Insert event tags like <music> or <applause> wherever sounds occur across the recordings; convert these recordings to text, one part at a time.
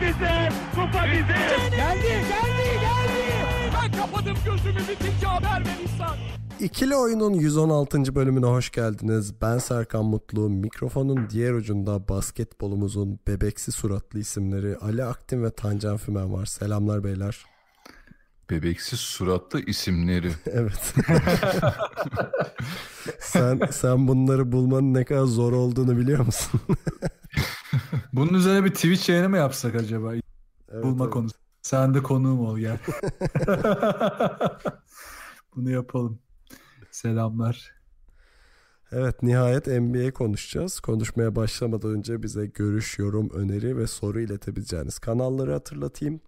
bizim, kupa bizim. Geldi, geldi, geldi. Ben kapadım gözümü bitince haber ver insan. İkili Oyun'un 116. bölümüne hoş geldiniz. Ben Serkan Mutlu. Mikrofonun diğer ucunda basketbolumuzun bebeksi suratlı isimleri Ali Aktin ve Tancan Fümen var. Selamlar beyler. Bebeksi suratlı isimleri. <laughs> evet. sen sen bunları bulmanın ne kadar zor olduğunu biliyor musun? <laughs> <laughs> Bunun üzerine bir Twitch yayını mı yapsak acaba? Evet, Bulma evet. konusu. Sen de konuğum ol gel. <laughs> <laughs> Bunu yapalım. Selamlar. Evet nihayet NBA konuşacağız. Konuşmaya başlamadan önce bize görüş, yorum, öneri ve soru iletebileceğiniz kanalları hatırlatayım.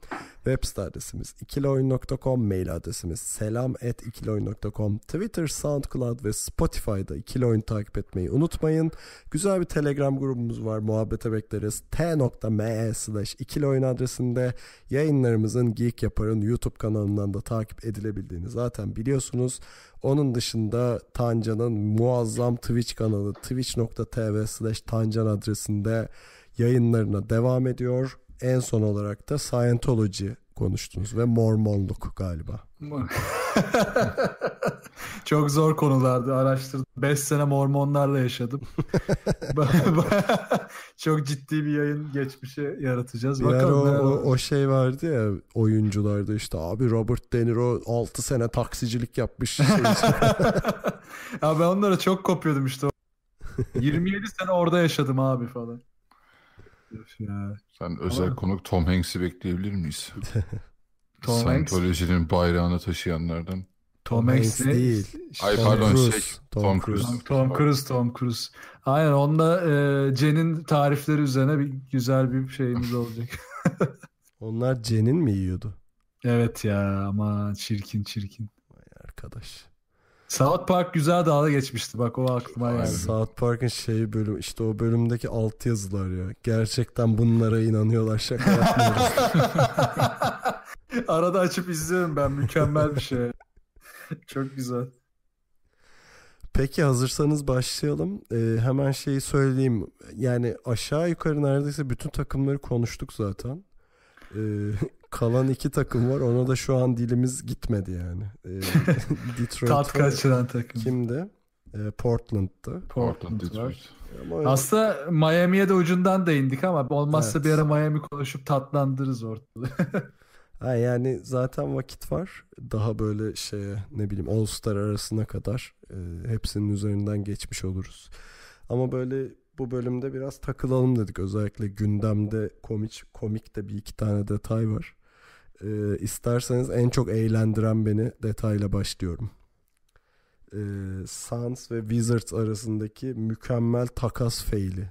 Web site adresimiz ikiloyun.com, mail adresimiz selam at ikiloyun.com, Twitter, SoundCloud ve Spotify'da ikiloyun takip etmeyi unutmayın. Güzel bir Telegram grubumuz var, muhabbete bekleriz. t.me slash ikiloyun adresinde yayınlarımızın Geek Yapar'ın YouTube kanalından da takip edilebildiğini zaten biliyorsunuz. Onun dışında Tancan'ın muazzam Twitch kanalı twitch.tv slash tancan adresinde yayınlarına devam ediyor. En son olarak da Scientology konuştunuz ve Mormonluk galiba. <laughs> Çok zor konulardı araştırdım. 5 sene Mormonlarla yaşadım. <laughs> Çok ciddi bir yayın geçmişe yaratacağız. Bir Bakalım. O, o, o şey vardı ya oyuncularda işte abi Robert De Niro 6 sene taksicilik yapmış. Şey. <laughs> ya ben onlara çok kopuyordum işte. 27 sene orada yaşadım abi falan. Ya. Sen özel Ama... konuk Tom Hanks'i bekleyebilir miyiz? <laughs> Tom Scientology'nin bayrağını taşıyanlardan. Tom Hanks değil. Ay pardon şey, Cruise. şey Tom, Tom Cruise. Cruise. Tom Cruise Tom Cruise. Aynen onda e, Jen'in tarifleri üzerine bir güzel bir şeyimiz <laughs> olacak. Onlar Jen'in mi yiyordu? Evet ya ama çirkin çirkin. Vay arkadaş. South Park güzel dağla geçmişti bak o aklıma geldi. Yani. South Park'ın şey bölüm işte o bölümdeki alt yazılar ya. Gerçekten bunlara inanıyorlar şaka yapmıyoruz. <laughs> <laughs> Arada açıp izliyorum ben mükemmel bir şey. Çok güzel. Peki hazırsanız başlayalım. Ee, hemen şeyi söyleyeyim. Yani aşağı yukarı neredeyse bütün takımları konuştuk zaten. Ee, kalan iki takım var. Ona da şu an dilimiz gitmedi yani. E, <laughs> Detroit Tat kaçıran takım. Kimdi? E, Portland, Portland Aslında Miami'ye de ucundan da indik ama olmazsa evet. bir ara Miami konuşup tatlandırırız ortalığı. <laughs> ha yani zaten vakit var. Daha böyle şeye ne bileyim All Star arasına kadar e, hepsinin üzerinden geçmiş oluruz. Ama böyle bu bölümde biraz takılalım dedik. Özellikle gündemde komik, komik de bir iki tane detay var. E, isterseniz en çok eğlendiren beni detayla başlıyorum. E, Suns ve Wizards arasındaki mükemmel takas feyli.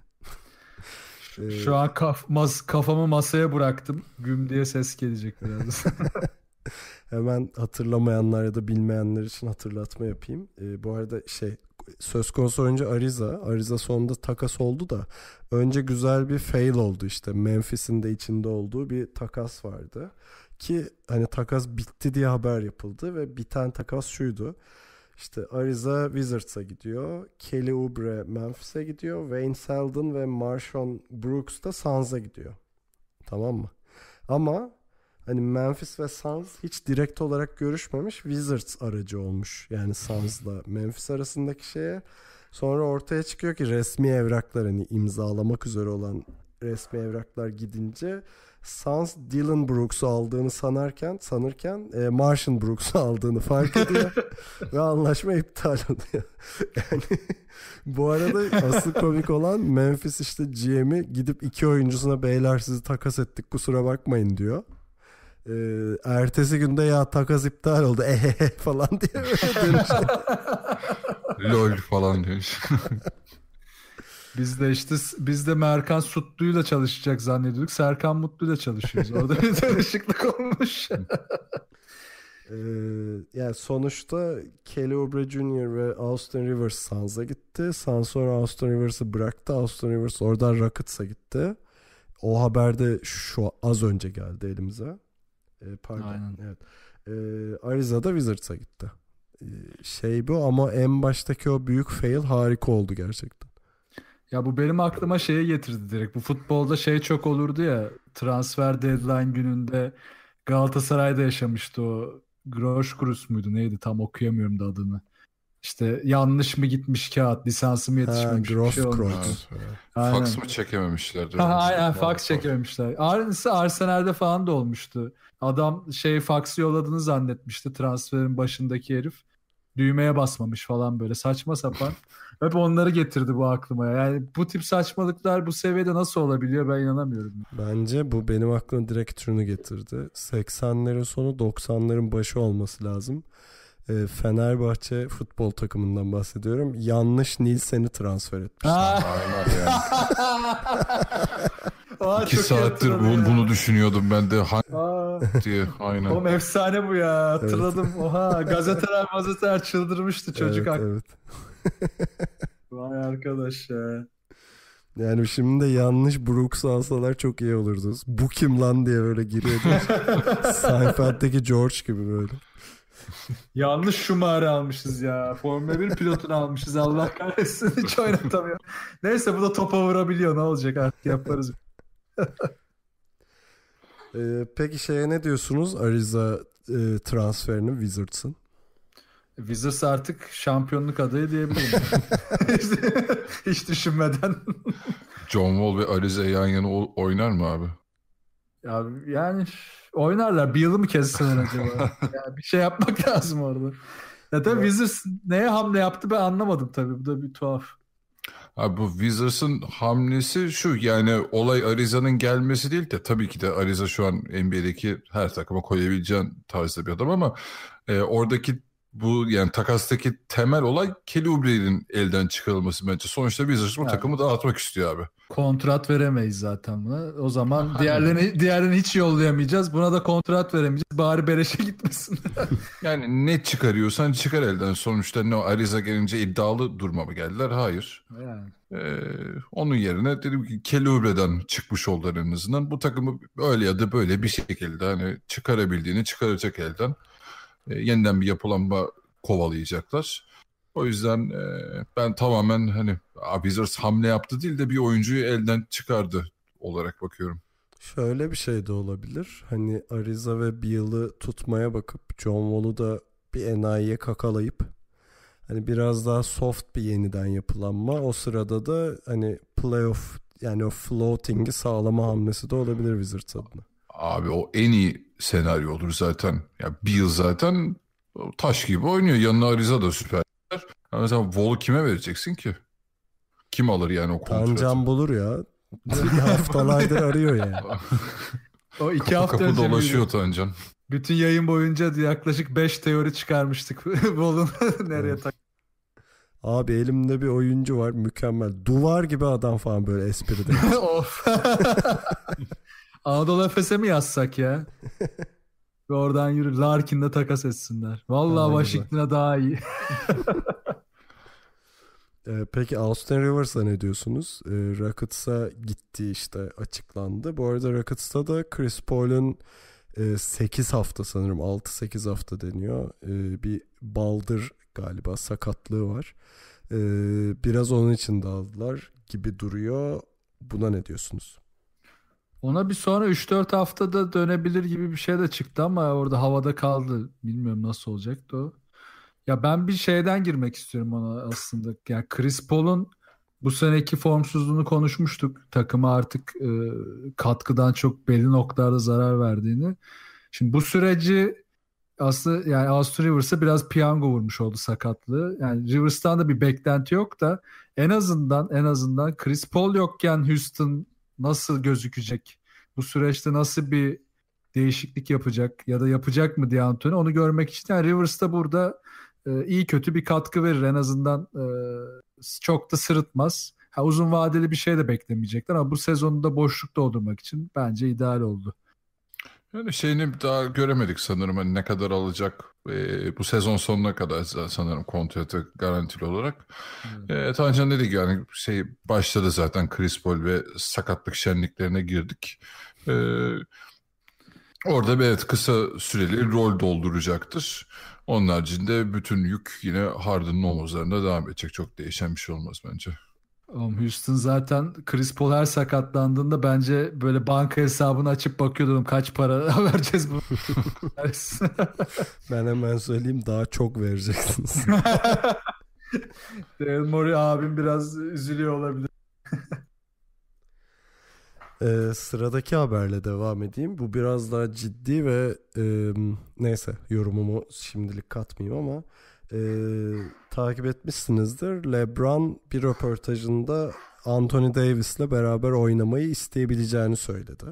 e, ee, Şu an kaf, mas, kafamı masaya bıraktım. Güm diye ses gelecek biraz. <laughs> <laughs> Hemen hatırlamayanlar ya da bilmeyenler için hatırlatma yapayım. E, bu arada şey söz konusu önce Ariza. Ariza sonunda takas oldu da önce güzel bir fail oldu işte. Memphis'in de içinde olduğu bir takas vardı ki hani takas bitti diye haber yapıldı ve biten takas şuydu. İşte Ariza Wizards'a gidiyor. Kelly Oubre Memphis'e gidiyor. Wayne Seldon ve Marshawn Brooks da Suns'a gidiyor. Tamam mı? Ama hani Memphis ve Suns hiç direkt olarak görüşmemiş. Wizards aracı olmuş. Yani Suns'la Memphis arasındaki şeye. Sonra ortaya çıkıyor ki resmi evraklar hani imzalamak üzere olan resmi evraklar gidince Sans Dylan Brooks'u aldığını sanarken sanırken e, Martian Brooks'u aldığını fark ediyor <laughs> ve anlaşma iptal oluyor. <laughs> yani bu arada asıl komik olan Memphis işte GM'i gidip iki oyuncusuna beyler sizi takas ettik kusura bakmayın diyor. E, ertesi günde ya takas iptal oldu ehehe falan diye böyle dönüştü. lol falan diyor. <laughs> Biz de işte biz de Merkan Sutlu'yla çalışacak zannediyorduk. Serkan Mutlu'yla çalışıyoruz. <laughs> Orada bir değişiklik olmuş. ee, yani sonuçta Kelly Oubre Jr. ve Austin Rivers Suns'a gitti. Suns sonra Austin Rivers'ı bıraktı. Austin Rivers oradan Rockets'a gitti. O haber de şu az önce geldi elimize. Ee, pardon. Aynen. Evet. Ee, Ariza'da Wizards'a gitti. Ee, şey bu ama en baştaki o büyük fail harika oldu gerçekten. Ya bu benim aklıma şeye getirdi direkt. Bu futbolda şey çok olurdu ya. Transfer deadline gününde Galatasaray'da yaşamıştı o. Groşkurus muydu neydi tam okuyamıyorum da adını. İşte yanlış mı gitmiş kağıt, lisansım yetişmemiş. Ha, gross şey cross. Fax mı çekememişler? aynen fax çekememişler. Aynısı Arsenal'de falan da olmuştu. Adam şey fax'ı yolladığını zannetmişti transferin başındaki herif düğmeye basmamış falan böyle saçma sapan. <laughs> Hep onları getirdi bu aklıma. Yani bu tip saçmalıklar bu seviyede nasıl olabiliyor ben inanamıyorum. Bence bu benim aklıma direkt türünü getirdi. 80'lerin sonu 90'ların başı olması lazım. Ee, Fenerbahçe futbol takımından bahsediyorum. Yanlış Nilsen'i transfer etmişler. Aa, <laughs> İki saattir bu, bunu düşünüyordum ben de. Hani Aa, diye, aynen. Oğlum efsane bu ya. Hatırladım. Evet. Oha gazeteler gazeteler çıldırmıştı çocuk. Evet, evet. <laughs> Vay arkadaş ya. Yani şimdi de yanlış Brooks alsalar çok iyi olurdu. Bu kim lan diye böyle giriyordu. <laughs> Seinfeld'deki George gibi böyle. Yanlış Schumacher almışız ya. Formula 1 pilotunu almışız. Allah kahretsin hiç oynatamıyor. Neyse bu da topa vurabiliyor. Ne olacak artık yaparız. <laughs> ee, peki şeye ne diyorsunuz? Ariza e, transferini Wizards'ın. Wizards artık şampiyonluk adayı diyebilirim. hiç, <laughs> hiç düşünmeden. John Wall ve Ariza yan yana oynar mı abi? Ya yani oynarlar. Bir yıl mı kesseler acaba? <laughs> yani bir şey yapmak <laughs> lazım orada. Ya tabii evet. Wizards neye hamle yaptı ben anlamadım tabii. Bu da bir tuhaf. Abi bu Wizards'ın hamlesi şu yani olay Ariza'nın gelmesi değil de tabii ki de Ariza şu an NBA'deki her takıma koyabileceğin tarzda bir adam ama e, oradaki bu yani takastaki temel olay Kelly Oubre'nin elden çıkarılması bence. Sonuçta Wizards bu evet. takımı dağıtmak istiyor abi kontrat veremeyiz zaten buna. O zaman Aha, diğerlerini diğerlerini hiç yollayamayacağız. Buna da kontrat veremeyeceğiz. Bari Bereş'e gitmesin. <laughs> yani ne çıkarıyorsan çıkar elden. Sonuçta ne Ariza gelince iddialı durma mı geldiler? Hayır. Yani. Ee, onun yerine dedim ki Kelubre'den çıkmış oldular en azından. Bu takımı öyle ya da böyle bir şekilde hani çıkarabildiğini çıkaracak elden. Ee, yeniden bir yapılanma kovalayacaklar. O yüzden e, ben tamamen hani Wizards hamle yaptı değil de bir oyuncuyu elden çıkardı olarak bakıyorum. Şöyle bir şey de olabilir. Hani Ariza ve Beal'ı tutmaya bakıp John Wall'u da bir enayiye kakalayıp hani biraz daha soft bir yeniden yapılanma. O sırada da hani playoff yani o floating'i sağlama hamlesi de olabilir Wizards adına. Abi o en iyi senaryo olur zaten. Ya Beal zaten taş gibi oynuyor. Yanına Ariza da süper yani mesela Wall'u kime vereceksin ki? Kim alır yani o kontratı? Tancan bulur ya. Haftalardır arıyor yani. o iki kapı hafta kapı önce dolaşıyor miydi? Tancan. Bütün yayın boyunca yaklaşık 5 teori çıkarmıştık. <laughs> Wall'un <laughs> nereye tak? Abi elimde bir oyuncu var mükemmel. Duvar gibi adam falan böyle espride. <laughs> of. Anadolu Efes'e mi yazsak ya? Ve oradan yürü Larkin'le takas etsinler. Vallahi yani Washington'a daha iyi. <laughs> e, peki Austin Rivers'a ne diyorsunuz? E, Rockets'a gitti işte açıklandı. Bu arada Rockets'ta da Chris Paul'un e, 8 hafta sanırım 6-8 hafta deniyor. E, bir baldır galiba sakatlığı var. E, biraz onun için dağıldılar gibi duruyor. Buna ne diyorsunuz? Ona bir sonra 3-4 haftada dönebilir gibi bir şey de çıktı ama orada havada kaldı. Bilmiyorum nasıl olacaktı o. Ya ben bir şeyden girmek istiyorum ona aslında. Yani Chris Paul'un bu seneki formsuzluğunu konuşmuştuk. Takıma artık e, katkıdan çok belli noktalarda zarar verdiğini. Şimdi bu süreci aslında yani Austin Rivers'a biraz piyango vurmuş oldu sakatlığı. Yani Rivers'tan da bir beklenti yok da en azından en azından Chris Paul yokken Houston nasıl gözükecek? Bu süreçte nasıl bir değişiklik yapacak ya da yapacak mı diye Anthony onu görmek için yani Rivers da burada e, iyi kötü bir katkı verir en azından e, çok da sırıtmaz. Ha, uzun vadeli bir şey de beklemeyecekler ama bu sezonu da boşluk doldurmak için bence ideal oldu. Yani şeyini daha göremedik sanırım hani ne kadar alacak e, bu sezon sonuna kadar sanırım kontratı garantili olarak. Hmm. E, Tancan dedi ki yani şey başladı zaten Chris Paul ve sakatlık şenliklerine girdik. E, orada bir evet kısa süreli rol dolduracaktır. Onun haricinde bütün yük yine Harden'ın omuzlarında devam edecek. Çok değişen bir şey olmaz bence. Oğlum Houston zaten Chris Paul her sakatlandığında bence böyle banka hesabını açıp bakıyordum kaç para <laughs> vereceğiz bu. ben hemen söyleyeyim daha çok vereceksiniz. <laughs> Daryl Morey abim biraz üzülüyor olabilir. Ee, sıradaki haberle devam edeyim. Bu biraz daha ciddi ve e, neyse yorumumu şimdilik katmayayım ama e, takip etmişsinizdir. LeBron bir röportajında Anthony Davis'le beraber oynamayı isteyebileceğini söyledi.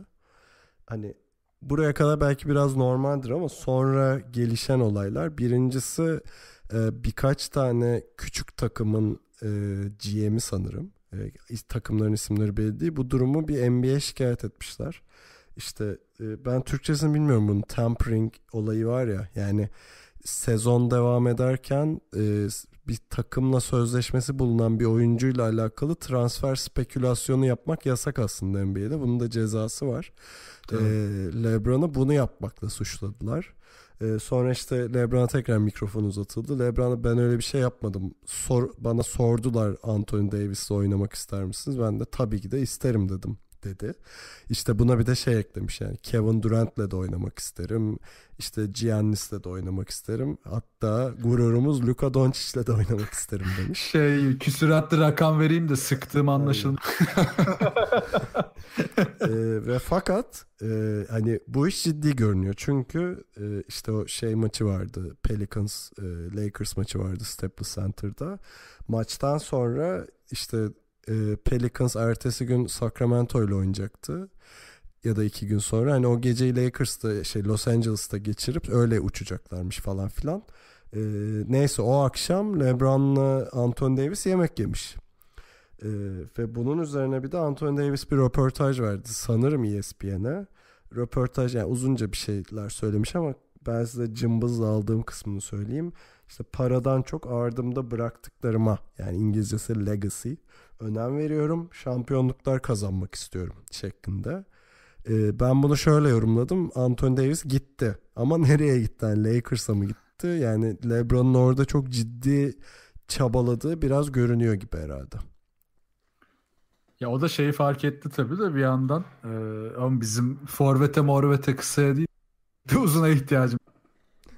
Hani buraya kadar belki biraz normaldir ama sonra gelişen olaylar. Birincisi e, birkaç tane küçük takımın e, GM'i sanırım. E, takımların isimleri belli değil. Bu durumu bir NBA şikayet etmişler. İşte e, ben Türkçesini bilmiyorum bunun tampering olayı var ya yani sezon devam ederken e, bir takımla sözleşmesi bulunan bir oyuncuyla alakalı transfer spekülasyonu yapmak yasak aslında NBA'de. Bunun da cezası var. Tamam. E, LeBron'u bunu yapmakla suçladılar. E, sonra işte LeBron'a tekrar mikrofon uzatıldı. LeBron'a ben öyle bir şey yapmadım. Sor, bana sordular Anthony Davis'le oynamak ister misiniz? Ben de tabii ki de isterim dedim dedi. İşte buna bir de şey eklemiş yani Kevin Durant'le de oynamak isterim. İşte Giannis'le de oynamak isterim. Hatta gururumuz Luka Doncic'le de oynamak isterim demiş. <laughs> Şey küsüratlı rakam vereyim de sıktığım anlaşılmıyor. <laughs> e, ve fakat e, hani bu iş ciddi görünüyor. Çünkü e, işte o şey maçı vardı. Pelicans e, Lakers maçı vardı Staples Center'da. Maçtan sonra işte e, Pelicans ertesi gün Sacramento ile oynayacaktı ya da iki gün sonra hani o geceyi Lakers'ta şey Los Angeles'ta geçirip öyle uçacaklarmış falan filan. E, neyse o akşam LeBron'la Anthony Davis yemek yemiş. E, ve bunun üzerine bir de Anthony Davis bir röportaj verdi sanırım ESPN'e. Röportaj yani uzunca bir şeyler söylemiş ama ben size cımbızla aldığım kısmını söyleyeyim işte paradan çok ardımda bıraktıklarıma yani İngilizcesi legacy önem veriyorum. Şampiyonluklar kazanmak istiyorum şeklinde. Ee, ben bunu şöyle yorumladım. Anthony Davis gitti. Ama nereye gitti? Yani Lakers'a mı gitti? Yani LeBron'un orada çok ciddi çabaladığı biraz görünüyor gibi herhalde. Ya o da şeyi fark etti tabii de bir yandan. Ee, ama bizim forvete morvete kısaya değil de uzuna ihtiyacım.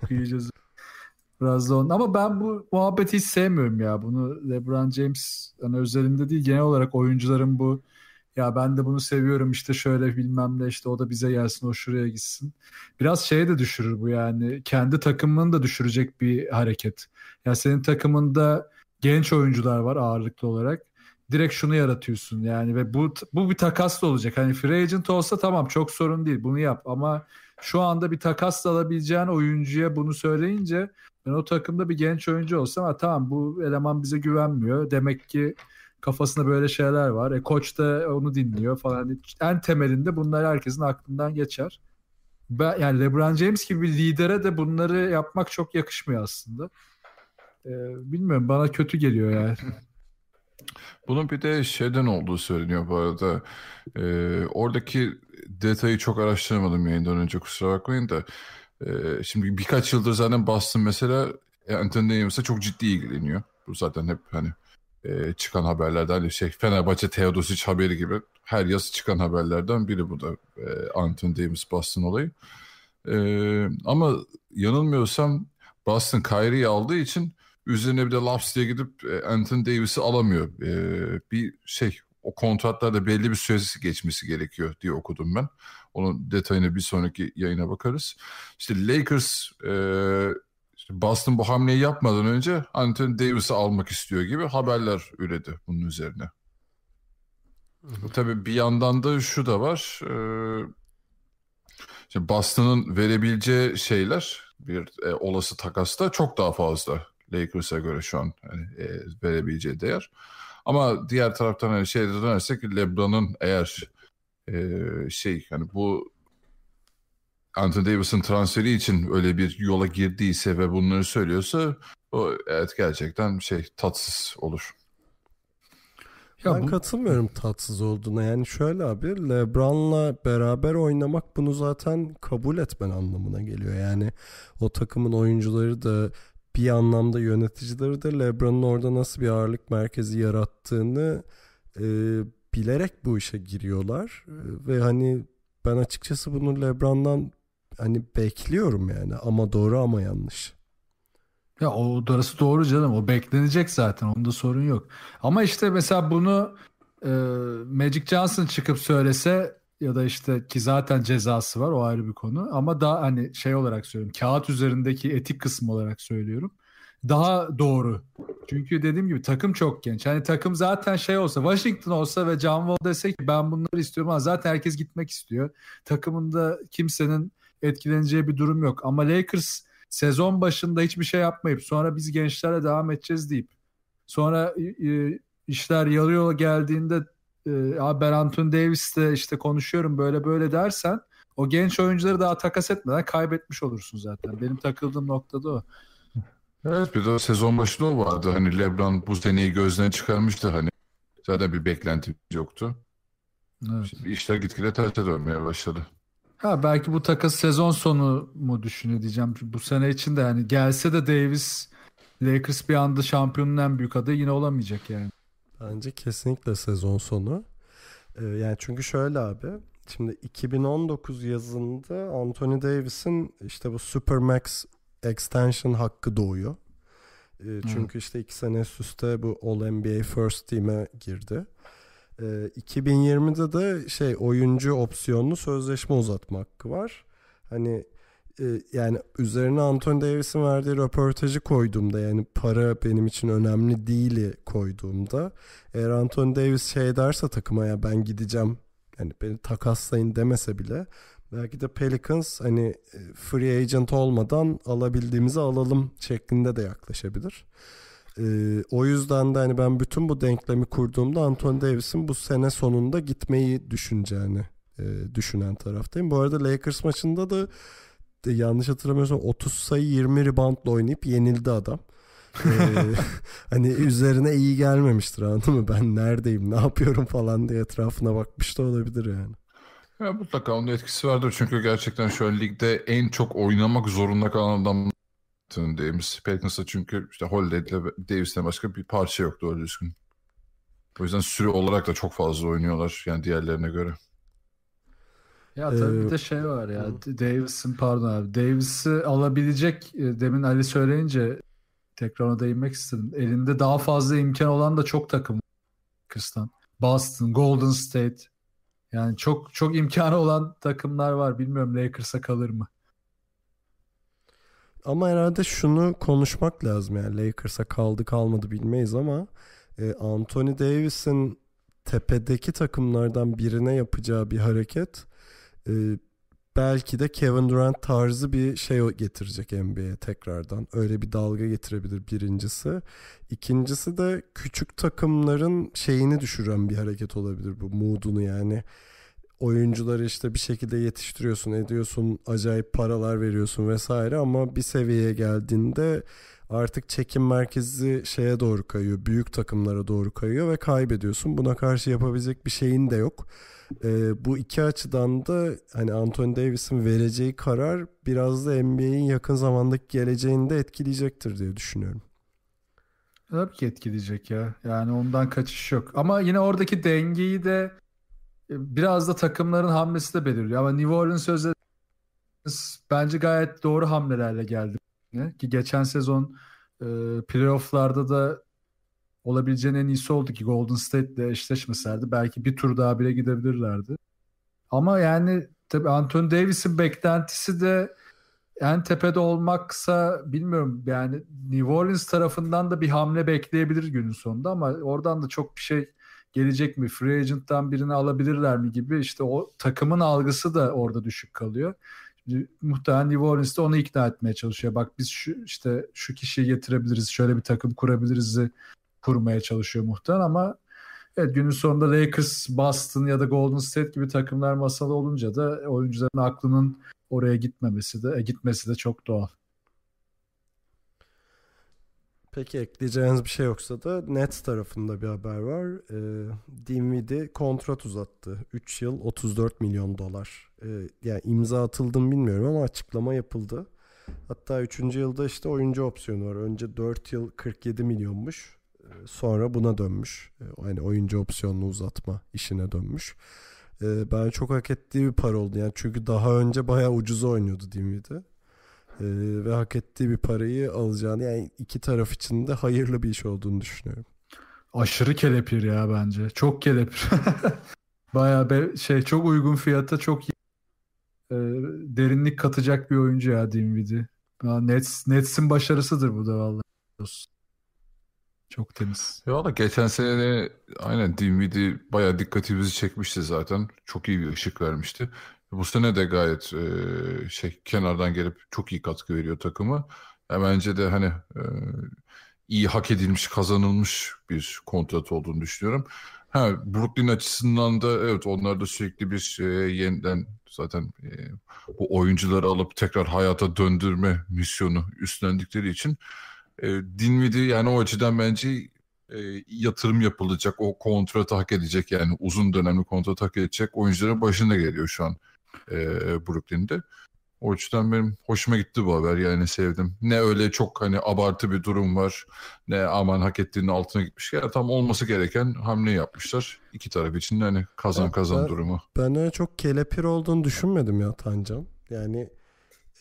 Kıyacağız. <laughs> Biraz da Razon. Ama ben bu muhabbeti hiç sevmiyorum ya. Bunu LeBron James hani özelinde değil genel olarak oyuncuların bu ya ben de bunu seviyorum işte şöyle bilmem ne işte o da bize gelsin o şuraya gitsin. Biraz şeye de düşürür bu yani. Kendi takımını da düşürecek bir hareket. Ya senin takımında genç oyuncular var ağırlıklı olarak. Direkt şunu yaratıyorsun yani ve bu bu bir takas da olacak. Hani free agent olsa tamam çok sorun değil bunu yap ama şu anda bir takas alabileceğin oyuncuya bunu söyleyince ben o takımda bir genç oyuncu olsam ha, tamam bu eleman bize güvenmiyor. Demek ki kafasında böyle şeyler var. E, koç da onu dinliyor falan. En temelinde bunlar herkesin aklından geçer. Ben, yani LeBron James gibi bir lidere de bunları yapmak çok yakışmıyor aslında. E, bilmiyorum bana kötü geliyor yani. <laughs> Bunun bir de şeyden olduğu söyleniyor bu arada. Ee, oradaki detayı çok araştırmadım yayından önce kusura bakmayın da. Ee, şimdi birkaç yıldır zaten Boston mesela e, Anthony Davis'a çok ciddi ilgileniyor. Bu zaten hep hani e, çıkan haberlerden hani şey Fenerbahçe Teodosic haberi gibi her yaz çıkan haberlerden biri bu da e, Anthony Davis Boston olayı. E, ama yanılmıyorsam Boston Kyrie'yi aldığı için Üzerine bir de laps diye gidip e, Anthony Davis'i alamıyor. E, bir şey o kontratlarda belli bir süresi geçmesi gerekiyor diye okudum ben. Onun detayını bir sonraki yayına bakarız. İşte Lakers e, işte Boston bu hamleyi yapmadan önce Anthony Davis'i almak istiyor gibi haberler üredi bunun üzerine. Hı-hı. Tabii bir yandan da şu da var. E, işte Boston'ın verebileceği şeyler bir e, olası takasta çok daha fazla. Lakers'a göre şu an hani, e, verebileceği değer. Ama diğer taraftan hani şeye dönersek LeBron'un eğer e, şey hani bu Anthony Davis'ın transferi için öyle bir yola girdiyse ve bunları söylüyorsa o evet gerçekten şey tatsız olur. Ya ben bu... katılmıyorum tatsız olduğuna. Yani şöyle abi LeBron'la beraber oynamak bunu zaten kabul etmen anlamına geliyor. Yani o takımın oyuncuları da bir anlamda yöneticileri de LeBron'un orada nasıl bir ağırlık merkezi yarattığını e, bilerek bu işe giriyorlar e, ve hani ben açıkçası bunu LeBron'dan hani bekliyorum yani ama doğru ama yanlış. Ya o darası doğru canım o beklenecek zaten onda sorun yok. Ama işte mesela bunu e, Magic Johnson çıkıp söylese ya da işte ki zaten cezası var o ayrı bir konu ama daha hani şey olarak söylüyorum kağıt üzerindeki etik kısmı olarak söylüyorum daha doğru. Çünkü dediğim gibi takım çok genç. Hani takım zaten şey olsa Washington olsa ve John Wall dese ki ben bunları istiyorum ama zaten herkes gitmek istiyor. Takımında kimsenin etkileneceği bir durum yok. Ama Lakers sezon başında hiçbir şey yapmayıp sonra biz gençlerle devam edeceğiz deyip sonra e, e, işler yarı yola geldiğinde e, ee, abi ben Anthony Davis'le işte konuşuyorum böyle böyle dersen o genç oyuncuları daha takas etmeden kaybetmiş olursun zaten. Benim takıldığım noktada o. Evet bir de sezon başında o vardı. Hani Lebron bu seneyi gözden çıkarmıştı hani. Zaten bir beklenti yoktu. Evet. Şimdi işler gitgide terse dönmeye başladı. Ha belki bu takas sezon sonu mu düşüne diyeceğim. Bu sene için de hani gelse de Davis Lakers bir anda şampiyonun en büyük adı yine olamayacak yani. Bence kesinlikle sezon sonu. Ee, yani çünkü şöyle abi. Şimdi 2019 yazında Anthony Davis'in işte bu Supermax extension hakkı doğuyor. Ee, çünkü Hı. işte iki sene üst üste bu All NBA First Team'e girdi. Ee, 2020'de de şey oyuncu opsiyonlu sözleşme uzatma hakkı var. Hani e, yani üzerine Anthony Davis'in verdiği röportajı koyduğumda yani para benim için önemli değil koyduğumda eğer Anthony Davis şey derse takıma ya ben gideceğim yani beni takaslayın demese bile belki de Pelicans hani e, free agent olmadan alabildiğimizi alalım şeklinde de yaklaşabilir. Ee, o yüzden de hani ben bütün bu denklemi kurduğumda Anthony Davis'in bu sene sonunda gitmeyi düşüneceğini e, düşünen taraftayım. Bu arada Lakers maçında da ee, yanlış hatırlamıyorsam 30 sayı 20 reboundla oynayıp yenildi adam. ee, <laughs> hani üzerine iyi gelmemiştir anladın mı? Ben neredeyim ne yapıyorum falan diye etrafına bakmış da olabilir yani. Ya mutlaka onun etkisi vardır çünkü gerçekten şöyle ligde en çok oynamak zorunda kalan adam Davis. Pelicans'ta çünkü işte Holiday'le Davis'ten başka bir parça yoktu öyle düzgün. O yüzden süre olarak da çok fazla oynuyorlar yani diğerlerine göre. Ya tabii ee, bir de şey var ya. Davis'in pardon abi. Davis'i alabilecek e, demin Ali söyleyince tekrar ona değinmek istedim. Elinde daha fazla imkan olan da çok takım Kırstan. Boston, Golden State. Yani çok çok imkanı olan takımlar var. Bilmiyorum Lakers'a kalır mı? Ama herhalde şunu konuşmak lazım yani Lakers'a kaldı kalmadı bilmeyiz ama e, Anthony Davis'in tepedeki takımlardan birine yapacağı bir hareket e, belki de Kevin Durant tarzı bir şey getirecek NBA'ye tekrardan. Öyle bir dalga getirebilir birincisi. İkincisi de küçük takımların şeyini düşüren bir hareket olabilir bu moodunu yani. Oyuncuları işte bir şekilde yetiştiriyorsun, ediyorsun, acayip paralar veriyorsun vesaire ama bir seviyeye geldiğinde artık çekim merkezi şeye doğru kayıyor. Büyük takımlara doğru kayıyor ve kaybediyorsun. Buna karşı yapabilecek bir şeyin de yok. E, bu iki açıdan da hani Anthony Davis'in vereceği karar biraz da NBA'in yakın zamandaki geleceğini de etkileyecektir diye düşünüyorum. Tabii ki etkileyecek ya. Yani ondan kaçış yok. Ama yine oradaki dengeyi de e, biraz da takımların hamlesi de belirliyor. Ama New Orleans sözde bence gayet doğru hamlelerle geldi. Ki geçen sezon e, playofflarda da olabileceğin en iyisi oldu ki Golden State ile eşleşmeselerdi belki bir tur daha bile gidebilirlerdi. Ama yani tabi Anthony Davis'in beklentisi de en tepede olmaksa bilmiyorum yani New Orleans tarafından da bir hamle bekleyebilir günün sonunda ama oradan da çok bir şey gelecek mi? Free agent'tan birini alabilirler mi gibi işte o takımın algısı da orada düşük kalıyor. muhtemelen New Orleans de onu ikna etmeye çalışıyor. Bak biz şu, işte şu kişiyi getirebiliriz, şöyle bir takım kurabiliriz kurmaya çalışıyor muhtemelen ama evet günün sonunda Lakers, Boston ya da Golden State gibi takımlar masalı olunca da oyuncuların aklının oraya gitmemesi de e, gitmesi de çok doğal. Peki ekleyeceğiniz bir şey yoksa da Nets tarafında bir haber var. E, ee, Dinwiddie kontrat uzattı. 3 yıl 34 milyon dolar. E, yani imza atıldı mı bilmiyorum ama açıklama yapıldı. Hatta 3. yılda işte oyuncu opsiyonu var. Önce 4 yıl 47 milyonmuş. Ee, sonra buna dönmüş. Yani ee, oyuncu opsiyonunu uzatma işine dönmüş. Ee, ben çok hak ettiği bir para oldu. Yani çünkü daha önce bayağı ucuza oynuyordu Dimwit'i. Ve hak ettiği bir parayı alacağını yani iki taraf için de hayırlı bir iş olduğunu düşünüyorum. Aşırı kelepir ya bence. Çok kelepir. <laughs> bayağı be, şey çok uygun fiyata çok e, derinlik katacak bir oyuncu ya Dinwiddie. Nets Nets'in başarısıdır bu da vallahi. Çok temiz. Ya da geçen sene de aynen DVD bayağı dikkatimizi çekmişti zaten. Çok iyi bir ışık vermişti. Bu sene de gayet e, şey kenardan gelip çok iyi katkı veriyor takımı. Ya bence de hani e, iyi hak edilmiş, kazanılmış bir kontrat olduğunu düşünüyorum. Ha, Brooklyn açısından da evet onlar da sürekli bir e, yeniden zaten e, bu oyuncuları alıp tekrar hayata döndürme misyonu üstlendikleri için e, Dinvidi yani o açıdan bence e, yatırım yapılacak. O kontratı hak edecek yani uzun dönemli kontratı hak edecek oyuncuların başında geliyor şu an e, Brooklyn'de. O açıdan benim hoşuma gitti bu haber yani sevdim. Ne öyle çok hani abartı bir durum var ne aman hak ettiğinin altına gitmiş. Yani tam olması gereken hamle yapmışlar. iki taraf için hani kazan kazan ben, durumu. Ben öyle çok kelepir olduğunu düşünmedim ya Tancan. Yani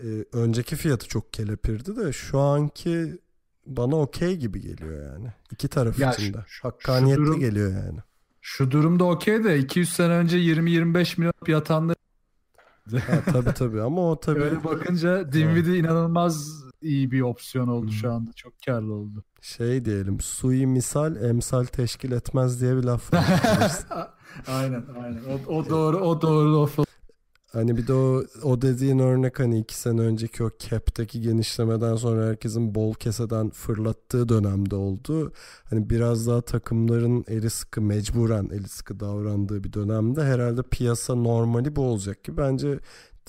e, önceki fiyatı çok kelepirdi de şu anki bana okey gibi geliyor yani. İki taraf ya için de. Hakkaniyetli durum, geliyor yani. Şu durumda okey de 200 sene önce 20-25 milyon yatanlar ha, tabii tabii ama o tabii. Öyle bakınca Dinwiddie inanılmaz iyi bir opsiyon oldu şu hmm. anda. Çok karlı oldu. Şey diyelim sui misal emsal teşkil etmez diye bir laf var. <laughs> aynen aynen. O, o doğru o doğru laf. Hani bir de o, o dediğin örnek hani iki sene önceki o cap'teki genişlemeden sonra herkesin bol keseden fırlattığı dönemde oldu. Hani biraz daha takımların eli sıkı mecburen eli sıkı davrandığı bir dönemde herhalde piyasa normali bu olacak ki bence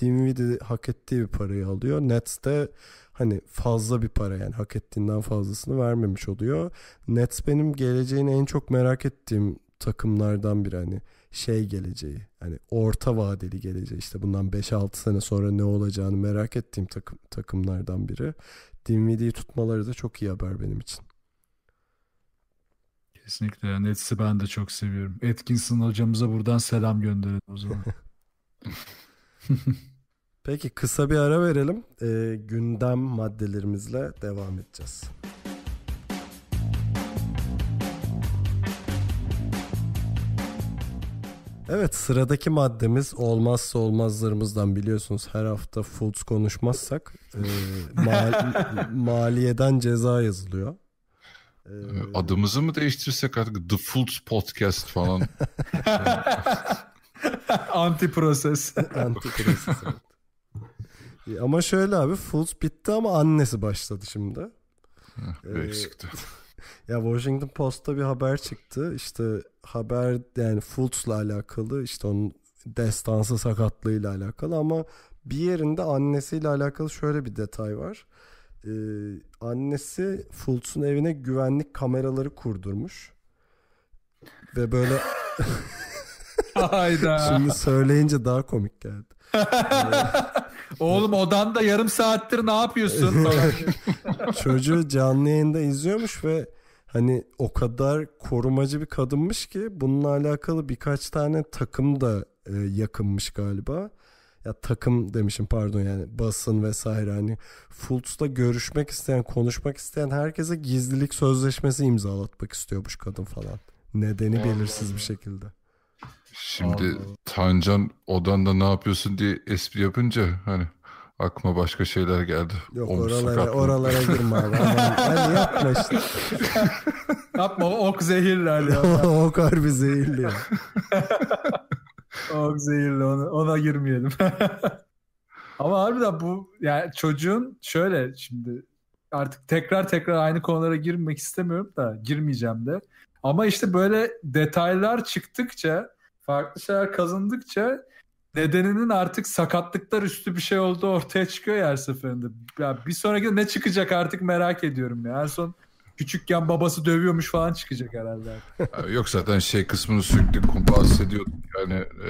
Dinwiddie hak ettiği bir parayı alıyor. Nets de hani fazla bir para yani hak ettiğinden fazlasını vermemiş oluyor. Nets benim geleceğini en çok merak ettiğim takımlardan biri hani şey geleceği hani orta vadeli geleceği işte bundan 5-6 sene sonra ne olacağını merak ettiğim takım takımlardan biri. Dinwiddie'yi tutmaları da çok iyi haber benim için. Kesinlikle Nets'i ben de çok seviyorum. Atkinson hocamıza buradan selam gönderelim o zaman. <laughs> <laughs> Peki kısa bir ara verelim. E, gündem maddelerimizle devam edeceğiz. Evet sıradaki maddemiz olmazsa olmazlarımızdan biliyorsunuz her hafta Foods konuşmazsak e, <laughs> mal, maliyeden ceza yazılıyor. E, Adımızı mı değiştirsek artık The Foods Podcast falan. <laughs> Anti proses. Anti proses evet. E, ama şöyle abi Foods bitti ama annesi başladı şimdi. E, eksikti ya Washington Post'ta bir haber çıktı. İşte haber yani Fultz'la alakalı işte onun destansı sakatlığıyla alakalı ama bir yerinde annesiyle alakalı şöyle bir detay var. Ee, annesi Fultz'un evine güvenlik kameraları kurdurmuş. Ve böyle <laughs> Hayda. <laughs> Şimdi söyleyince daha komik geldi. <laughs> Oğlum odanda yarım saattir ne yapıyorsun? <laughs> Çocuğu canlı yayında izliyormuş ve hani o kadar korumacı bir kadınmış ki bununla alakalı birkaç tane takım da e, yakınmış galiba. Ya takım demişim pardon yani basın vesaire hani Fultz'la görüşmek isteyen, konuşmak isteyen herkese gizlilik sözleşmesi imzalatmak istiyormuş kadın falan. Nedeni belirsiz bir şekilde. Şimdi Anladım. Tancan odanda ne yapıyorsun diye espri yapınca hani aklıma başka şeyler geldi. Yok Omuz oralara, sakatlığı. oralara girme abi. Hani yapma işte. yapma ok zehirli hani. <laughs> ok harbi zehirli. <laughs> ok zehirli ona, ona girmeyelim. <laughs> Ama harbiden bu yani çocuğun şöyle şimdi artık tekrar tekrar aynı konulara girmek istemiyorum da girmeyeceğim de. Ama işte böyle detaylar çıktıkça farklı şeyler kazandıkça nedeninin artık sakatlıklar üstü bir şey olduğu ortaya çıkıyor her seferinde. Ya bir sonraki ne çıkacak artık merak ediyorum ya. En son küçükken babası dövüyormuş falan çıkacak herhalde. Yok zaten şey kısmını sürekli bahsediyorduk. Yani e,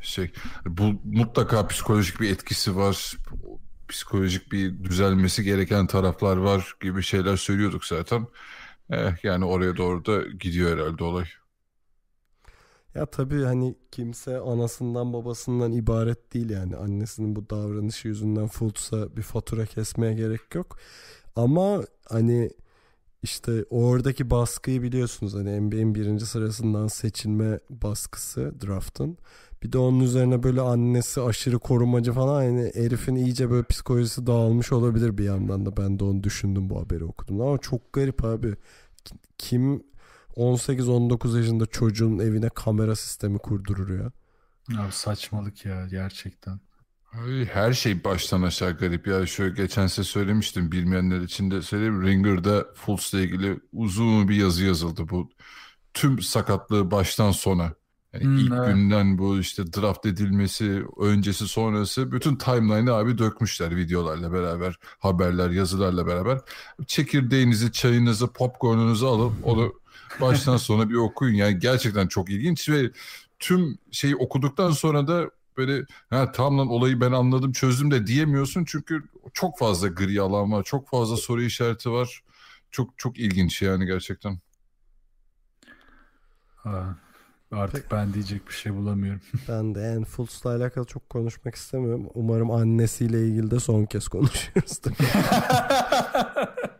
şey bu mutlaka psikolojik bir etkisi var. Psikolojik bir düzelmesi gereken taraflar var gibi şeyler söylüyorduk zaten. Eh, yani oraya doğru da gidiyor herhalde olay. Ya tabii hani kimse anasından babasından ibaret değil yani. Annesinin bu davranışı yüzünden Fultz'a bir fatura kesmeye gerek yok. Ama hani işte oradaki baskıyı biliyorsunuz hani NBA'in birinci sırasından seçilme baskısı draft'ın. Bir de onun üzerine böyle annesi aşırı korumacı falan hani herifin iyice böyle psikolojisi dağılmış olabilir bir yandan da ben de onu düşündüm bu haberi okudum. Ama çok garip abi. Kim 18-19 yaşında çocuğun evine kamera sistemi kurdurur ya. Abi saçmalık ya gerçekten. Ay, her şey baştan aşağı garip. Ya şöyle geçen size söylemiştim bilmeyenler için de söyleyeyim. Ringer'da ile ilgili uzun bir yazı yazıldı bu. Tüm sakatlığı baştan sona. Yani hmm, ilk evet. günden bu işte draft edilmesi, öncesi sonrası bütün timeline'ı abi dökmüşler videolarla beraber, haberler, yazılarla beraber. Çekirdeğinizi, çayınızı, popcornunuzu alıp onu baştan sona bir okuyun. Yani gerçekten çok ilginç ve tüm şeyi okuduktan sonra da böyle ha tam lan olayı ben anladım çözdüm de diyemiyorsun çünkü çok fazla gri alan var. Çok fazla soru işareti var. Çok çok ilginç yani gerçekten. Ha, artık ben diyecek bir şey bulamıyorum. <laughs> ben de yani Fultz'la alakalı çok konuşmak istemiyorum. Umarım annesiyle ilgili de son kez konuşuyoruz. <laughs>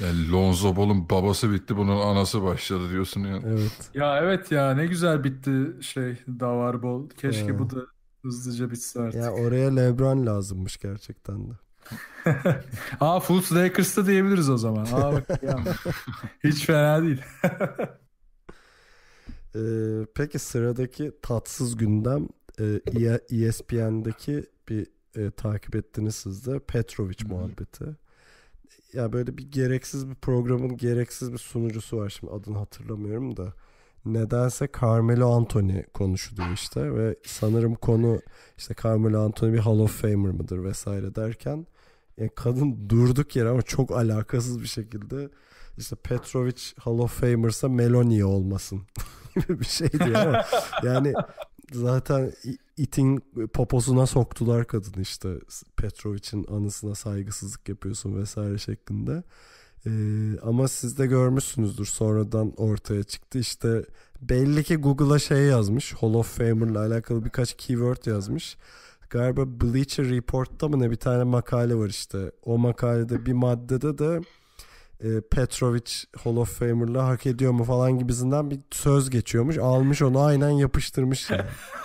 Yani Lonzo Ball'un babası bitti bunun anası başladı diyorsun yani. Evet. Ya evet ya ne güzel bitti şey Davar Ball. Keşke ya. bu da hızlıca bitse artık. Ya oraya Lebron lazımmış gerçekten de. <laughs> Aa Fultz Lakers'ta diyebiliriz o zaman. Aa, bak, <laughs> Hiç fena değil. <laughs> ee, peki sıradaki tatsız gündem e, ESPN'deki bir e, takip ettiniz siz de Petrovic muhabbeti ya böyle bir gereksiz bir programın gereksiz bir sunucusu var şimdi adını hatırlamıyorum da. Nedense Carmelo Anthony konuşuluyor işte ve sanırım konu işte Carmelo Anthony bir Hall of Famer mıdır vesaire derken yani e, kadın durduk yere ama çok alakasız bir şekilde işte Petrovic Hall of Famer'sa Meloni olmasın <laughs> gibi bir şey diyor. yani Zaten itin poposuna soktular kadın işte Petrovic'in anısına saygısızlık yapıyorsun vesaire şeklinde. Ee, ama siz de görmüşsünüzdür sonradan ortaya çıktı işte belli ki Google'a şey yazmış Hall of Famer'la alakalı birkaç keyword yazmış galiba Bleacher Report'ta mı ne bir tane makale var işte o makalede bir maddede de e, Petrovic Hall of Famer'la hak ediyor mu falan gibisinden bir söz geçiyormuş. Almış onu aynen yapıştırmış yani. <laughs>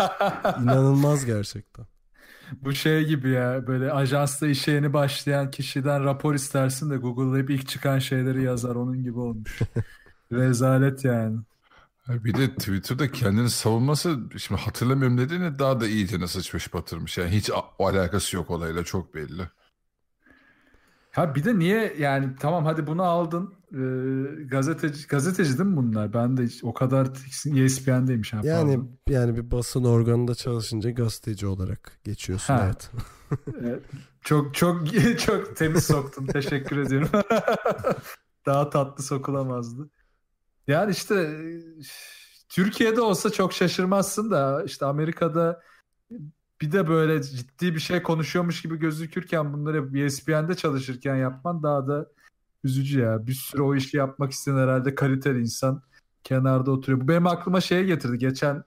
İnanılmaz gerçekten. Bu şey gibi ya böyle ajansla işe yeni başlayan kişiden rapor istersin de Google'da ilk çıkan şeyleri yazar onun gibi olmuş. <laughs> Rezalet yani. Bir de Twitter'da kendini savunması şimdi hatırlamıyorum dediğini daha da iyice nasıl sıçmış batırmış. Yani hiç alakası yok olayla çok belli. Ha bir de niye yani tamam hadi bunu aldın. E, gazeteci gazeteci değil mi bunlar? Ben de hiç, o kadar ESPN'deymiş ha. Yani pardon. yani bir basın organında çalışınca gazeteci olarak geçiyorsun ha. evet. <laughs> çok çok <laughs> çok temiz soktun. Teşekkür ediyorum. <laughs> Daha tatlı sokulamazdı. Yani işte e, Türkiye'de olsa çok şaşırmazsın da işte Amerika'da bir de böyle ciddi bir şey konuşuyormuş gibi gözükürken bunları ESPN'de çalışırken yapman daha da üzücü ya. Bir sürü o işi yapmak isteyen herhalde kaliteli insan kenarda oturuyor. Bu benim aklıma şeye getirdi. Geçen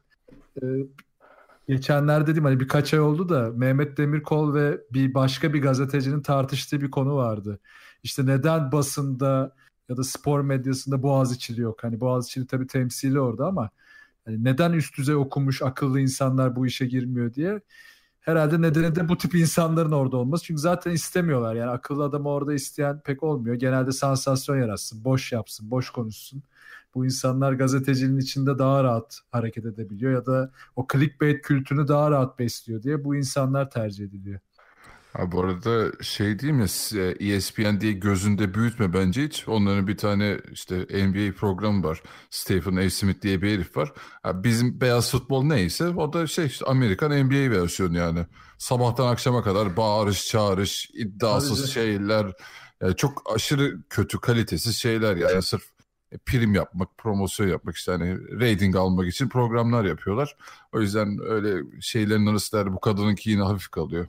e, geçenler dediğim hani birkaç ay oldu da Mehmet Demirkol ve bir başka bir gazetecinin tartıştığı bir konu vardı. İşte neden basında ya da spor medyasında Boğaziçi'li yok? Hani Boğaziçi'li içili tabii temsili orada ama Hani neden üst düzey okumuş akıllı insanlar bu işe girmiyor diye. Herhalde nedeni de bu tip insanların orada olması. Çünkü zaten istemiyorlar. Yani akıllı adamı orada isteyen pek olmuyor. Genelde sansasyon yaratsın, boş yapsın, boş konuşsun. Bu insanlar gazetecinin içinde daha rahat hareket edebiliyor ya da o clickbait kültürünü daha rahat besliyor diye bu insanlar tercih ediliyor. Ha bu arada şey değil mi ESPN e diye gözünde büyütme bence hiç. Onların bir tane işte NBA programı var. Stephen A. Smith diye bir herif var. Ha, bizim beyaz futbol neyse o da şey işte Amerikan NBA versiyonu yani. Sabahtan akşama kadar bağırış çağırış iddiasız Tabii şeyler. Yani çok aşırı kötü kalitesiz şeyler yani sırf e, prim yapmak, promosyon yapmak işte hani rating almak için programlar yapıyorlar. O yüzden öyle şeylerin arasında bu kadının yine hafif kalıyor.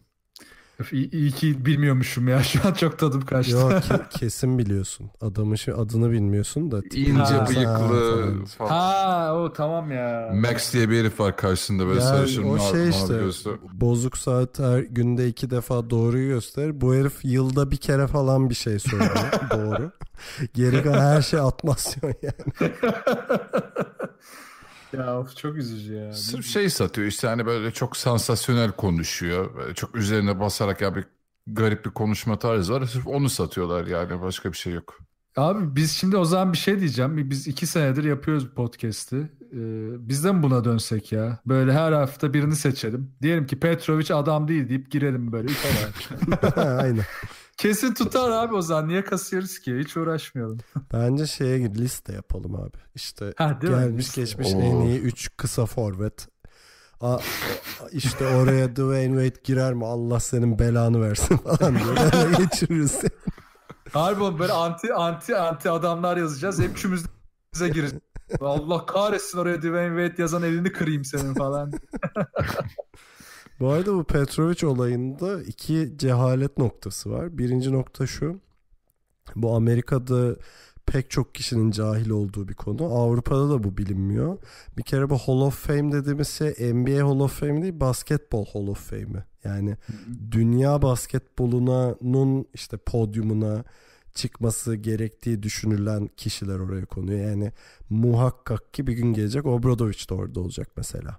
İyi, iyi ki bilmiyormuşum ya. <laughs> Şu an çok tadım kaçtı. Yok ke- <laughs> kesin biliyorsun. adamı şey, adını bilmiyorsun da. İnce ha, bıyıklı ha, Ha o tamam ya. Max diye bir herif var karşısında böyle yani sarışın o şey mavi, işte, Bozuk saat her günde iki defa doğruyu gösterir. Bu herif yılda bir kere falan bir şey soruyor <laughs> Doğru. Geri kalan her şey atmasyon yani. Ya of, çok üzücü ya. Sırf şey satıyor işte hani böyle çok sansasyonel konuşuyor. Böyle çok üzerine basarak ya bir garip bir konuşma tarzı var. Sırf onu satıyorlar yani başka bir şey yok. Abi biz şimdi o zaman bir şey diyeceğim. Biz iki senedir yapıyoruz podcast'i. Ee, biz de mi buna dönsek ya? Böyle her hafta birini seçelim. Diyelim ki Petrovic adam değil deyip girelim böyle. <laughs> Aynen. Kesin tutar abi o zaman. Niye kasıyoruz ki? Hiç uğraşmayalım. <laughs> Bence şeye gir liste yapalım abi. İşte ha, gelmiş mi? geçmiş Oo. en iyi 3 kısa forvet. A, işte oraya Dwayne Wade girer mi? Allah senin belanı versin <laughs> falan diye geçiririz. <laughs> Harbi böyle anti anti anti adamlar yazacağız. hep bize gireceğiz. Allah kahretsin oraya Dwayne Wade yazan elini kırayım senin falan. Bu arada bu Petrovic olayında iki cehalet noktası var. Birinci nokta şu. Bu Amerika'da pek çok kişinin cahil olduğu bir konu. Avrupa'da da bu bilinmiyor. Bir kere bu Hall of Fame dediğimiz şey NBA Hall of Fame değil basketbol Hall of Fame'i. Yani dünya basketbolunun işte podyumuna çıkması gerektiği düşünülen kişiler oraya konuyor. Yani muhakkak ki bir gün gelecek Obradovic de orada olacak mesela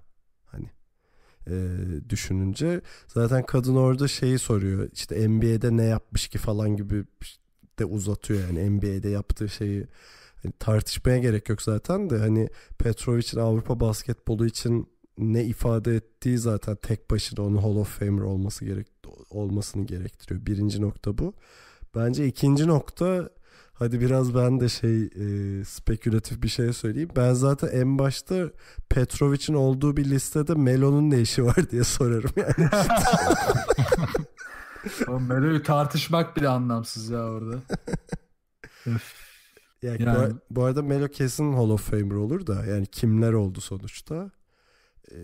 e, düşününce. Zaten kadın orada şeyi soruyor işte NBA'de ne yapmış ki falan gibi de uzatıyor yani NBA'de yaptığı şeyi hani tartışmaya gerek yok zaten de hani Petrovic'in Avrupa basketbolu için ne ifade ettiği zaten tek başına onun Hall of Famer olması gerek olmasını gerektiriyor. Birinci nokta bu. Bence ikinci nokta Hadi biraz ben de şey e, spekülatif bir şey söyleyeyim. Ben zaten en başta Petrovic'in olduğu bir listede Melo'nun ne işi var diye sorarım yani. <laughs> Melo'yu tartışmak bile anlamsız ya orada. yani, yani. Bu, bu arada Melo kesin Hall of Famer olur da yani kimler oldu sonuçta? E,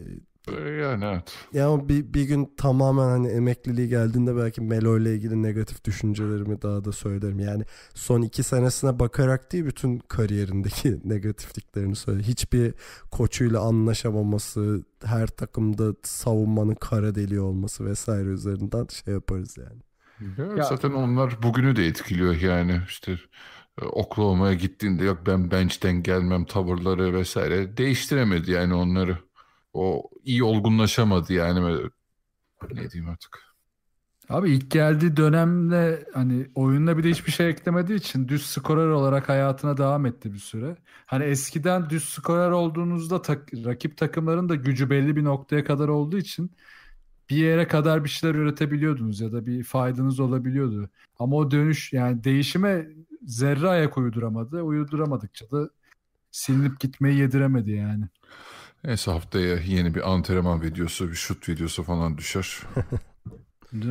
ee, yani evet. Yani bir, bir gün tamamen hani emekliliği geldiğinde belki Melo ile ilgili negatif düşüncelerimi daha da söylerim. Yani son iki senesine bakarak değil bütün kariyerindeki <laughs> negatifliklerini söyle. Hiçbir koçuyla anlaşamaması, her takımda savunmanın kara deliği olması vesaire üzerinden şey yaparız yani. Ya, ya, zaten onlar bugünü de etkiliyor yani işte e, Oklahoma'ya gittiğinde yok ben bench'ten gelmem tavırları vesaire değiştiremedi yani onları o iyi olgunlaşamadı yani ne diyeyim artık. Abi ilk geldiği dönemde hani oyunla bir de hiçbir şey eklemediği için düz skorer olarak hayatına devam etti bir süre. Hani eskiden düz skorer olduğunuzda tak, rakip takımların da gücü belli bir noktaya kadar olduğu için bir yere kadar bir şeyler üretebiliyordunuz ya da bir faydanız olabiliyordu. Ama o dönüş yani değişime zerre ayak uyduramadı. Uyduramadıkça da silinip gitmeyi yediremedi yani. Neyse haftaya yeni bir antrenman videosu, bir şut videosu falan düşer. <laughs> <laughs>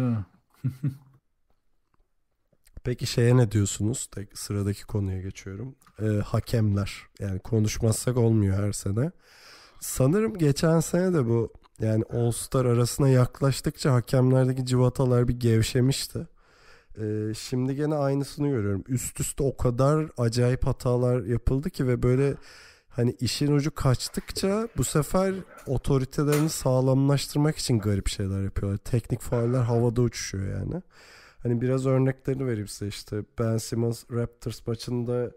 Peki şeye ne diyorsunuz? Tek sıradaki konuya geçiyorum. Ee, hakemler. Yani konuşmazsak olmuyor her sene. Sanırım geçen sene de bu yani All Star arasına yaklaştıkça hakemlerdeki civatalar bir gevşemişti. Ee, şimdi gene aynısını görüyorum. Üst üste o kadar acayip hatalar yapıldı ki ve böyle hani işin ucu kaçtıkça bu sefer otoritelerini sağlamlaştırmak için garip şeyler yapıyorlar. Teknik fauller havada uçuşuyor yani. Hani biraz örneklerini vereyim size işte Ben Simmons Raptors maçında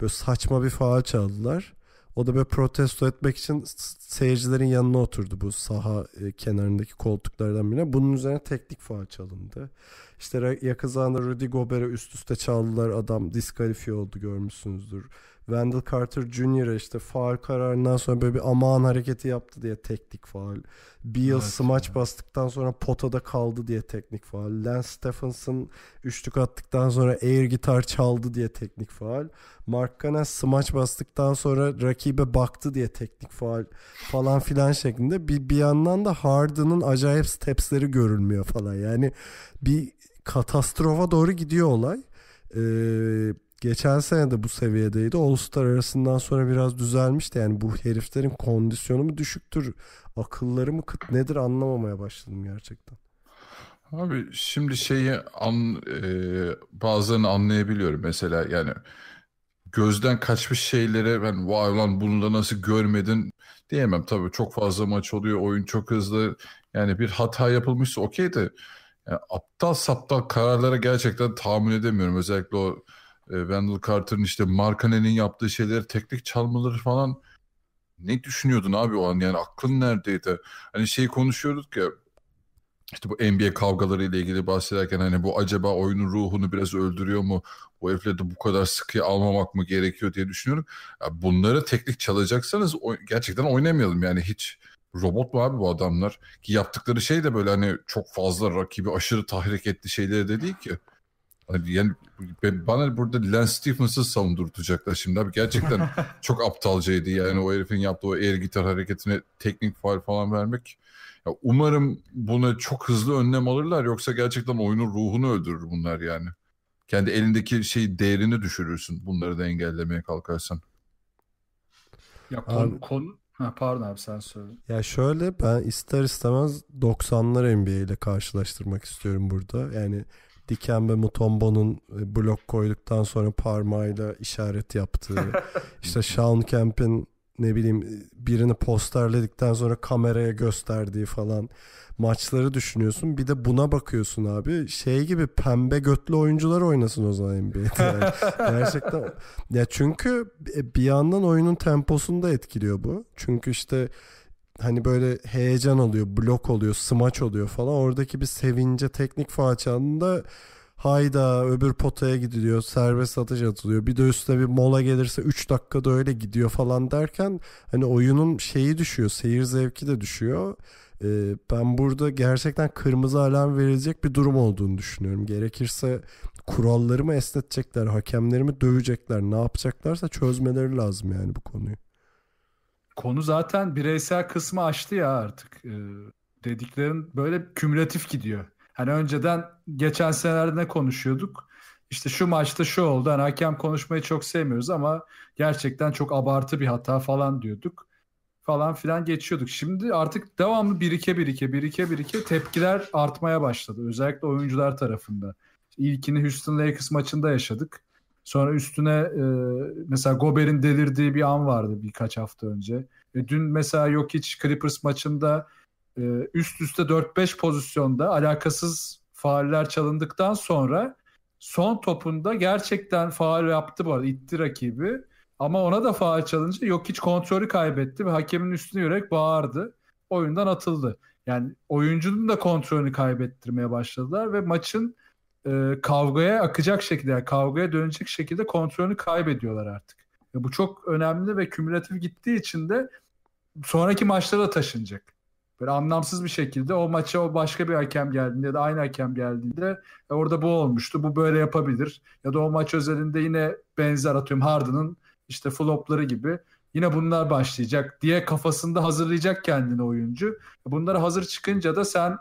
böyle saçma bir faal çaldılar. O da böyle protesto etmek için seyircilerin yanına oturdu bu saha e, kenarındaki koltuklardan birine. Bunun üzerine teknik faal çalındı. İşte yakın zamanda Rudy Gobert'e üst üste çaldılar adam diskalifiye oldu görmüşsünüzdür. Wendell Carter Jr. işte faal kararından sonra böyle bir aman hareketi yaptı diye teknik faal. Bir yıl evet, smaç yani. bastıktan sonra potada kaldı diye teknik faal. Lance Stephenson üçlük attıktan sonra air gitar çaldı diye teknik faal. Mark Cannes smaç bastıktan sonra rakibe baktı diye teknik faal falan filan şeklinde. Bir, bir yandan da Harden'ın acayip stepsleri görülmüyor falan. Yani bir katastrofa doğru gidiyor olay. Eee geçen sene de bu seviyedeydi. All Star arasından sonra biraz düzelmişti. Yani bu heriflerin kondisyonu mu düşüktür? Akılları mı kıt nedir anlamamaya başladım gerçekten. Abi şimdi şeyi an, e, bazılarını anlayabiliyorum. Mesela yani gözden kaçmış şeylere ben vay lan bunu da nasıl görmedin diyemem. Tabii çok fazla maç oluyor. Oyun çok hızlı. Yani bir hata yapılmışsa okey de yani e, aptal saptal kararlara gerçekten tahammül edemiyorum. Özellikle o e, Wendell Carter'ın işte Markanen'in yaptığı şeyler, teknik tek çalmaları falan ne düşünüyordun abi o an yani aklın neredeydi? Hani şey konuşuyorduk ya işte bu NBA kavgaları ile ilgili bahsederken hani bu acaba oyunun ruhunu biraz öldürüyor mu? Bu herifle de bu kadar sıkı almamak mı gerekiyor diye düşünüyorum. Ya bunları teknik çalacaksanız o, gerçekten oynamayalım yani hiç robot mu abi bu adamlar? Ki yaptıkları şey de böyle hani çok fazla rakibi aşırı tahrik etti şeyleri de değil ki. Hani yani bana burada Lance Stephens'ı savundurtacaklar şimdi abi. Gerçekten <laughs> çok aptalcaydı yani o herifin yaptığı o air gitar hareketine teknik faal falan vermek. Ya umarım buna çok hızlı önlem alırlar yoksa gerçekten oyunun ruhunu öldürür bunlar yani. Kendi elindeki şey değerini düşürürsün bunları da engellemeye kalkarsan. Ya konu, abi, konu ha, pardon abi sen söyle. Ya şöyle ben ister istemez 90'lar NBA ile karşılaştırmak istiyorum burada. Yani Diken ve Mutombo'nun e, blok koyduktan sonra parmağıyla işaret yaptığı. <laughs> işte Sean Kemp'in ne bileyim e, birini posterledikten sonra kameraya gösterdiği falan maçları düşünüyorsun. Bir de buna bakıyorsun abi. Şey gibi pembe götlü oyuncular oynasın o zaman NBA'de. Yani. <laughs> Gerçekten. Ya çünkü e, bir yandan oyunun temposunu da etkiliyor bu. Çünkü işte hani böyle heyecan oluyor, blok oluyor, smaç oluyor falan. Oradaki bir sevince teknik faal hayda öbür potaya gidiliyor, serbest atış atılıyor. Bir de üstüne bir mola gelirse 3 dakikada öyle gidiyor falan derken hani oyunun şeyi düşüyor, seyir zevki de düşüyor. Ee, ben burada gerçekten kırmızı alarm verilecek bir durum olduğunu düşünüyorum. Gerekirse kurallarımı esnetecekler, hakemlerimi dövecekler, ne yapacaklarsa çözmeleri lazım yani bu konuyu konu zaten bireysel kısmı açtı ya artık. E, dediklerin böyle kümülatif gidiyor. Hani önceden geçen senelerde ne konuşuyorduk? İşte şu maçta şu oldu. Hani hakem konuşmayı çok sevmiyoruz ama gerçekten çok abartı bir hata falan diyorduk. Falan filan geçiyorduk. Şimdi artık devamlı birike birike birike birike tepkiler artmaya başladı. Özellikle oyuncular tarafında. İlkini Houston Lakers maçında yaşadık. Sonra üstüne e, mesela Gober'in delirdiği bir an vardı birkaç hafta önce. E, dün mesela yok hiç Clippers maçında e, üst üste 4-5 pozisyonda alakasız faaller çalındıktan sonra son topunda gerçekten faal yaptı bu arada itti rakibi. Ama ona da faal çalınca yok kontrolü kaybetti ve hakemin üstüne yürek bağırdı. Oyundan atıldı. Yani oyuncunun da kontrolünü kaybettirmeye başladılar ve maçın e, kavgaya akacak şekilde, yani kavgaya dönecek şekilde kontrolünü kaybediyorlar artık. E, bu çok önemli ve kümülatif gittiği için de sonraki maçlara taşınacak. Böyle anlamsız bir şekilde o maça o başka bir hakem geldiğinde ya da aynı hakem geldiğinde e, orada bu olmuştu, bu böyle yapabilir. Ya da o maç özelinde yine benzer atıyorum Harden'ın işte flopları gibi yine bunlar başlayacak diye kafasında hazırlayacak kendini oyuncu. Bunları hazır çıkınca da sen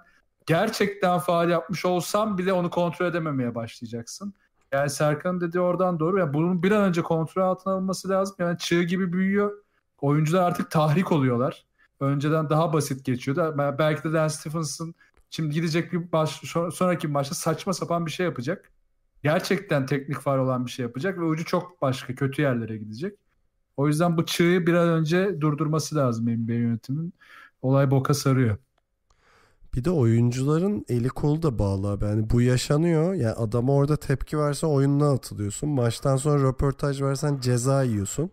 gerçekten faal yapmış olsam bile onu kontrol edememeye başlayacaksın. Yani Serkan dediği oradan doğru. Yani bunun bir an önce kontrol altına alınması lazım. Yani çığ gibi büyüyor. Oyuncular artık tahrik oluyorlar. Önceden daha basit geçiyordu. Belki de Dan Stephens'ın şimdi gidecek bir baş, sonraki maçta saçma sapan bir şey yapacak. Gerçekten teknik far olan bir şey yapacak ve ucu çok başka kötü yerlere gidecek. O yüzden bu çığı bir an önce durdurması lazım NBA yönetimin. Olay boka sarıyor. Bir de oyuncuların eli kolu da bağlı abi. Yani bu yaşanıyor. Yani adama orada tepki versen oyundan atılıyorsun. Maçtan sonra röportaj versen ceza yiyorsun.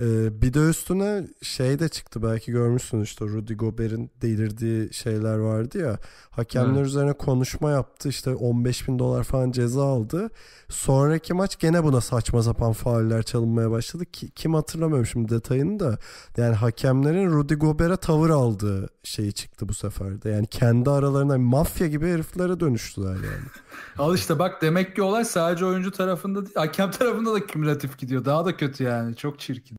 Ee, bir de üstüne şey de çıktı belki görmüşsünüz işte Rudy Gobert'in delirdiği şeyler vardı ya. Hakemler hmm. üzerine konuşma yaptı işte 15 bin dolar falan ceza aldı. Sonraki maç gene buna saçma sapan fauller çalınmaya başladı. Ki, kim hatırlamıyorum şimdi detayını da. Yani hakemlerin Rudy Gobert'e tavır aldığı şeyi çıktı bu sefer de. Yani kendi aralarında mafya gibi heriflere dönüştüler yani. <laughs> Al işte bak demek ki olay sadece oyuncu tarafında değil hakem tarafında da kümülatif gidiyor. Daha da kötü yani çok çirkin.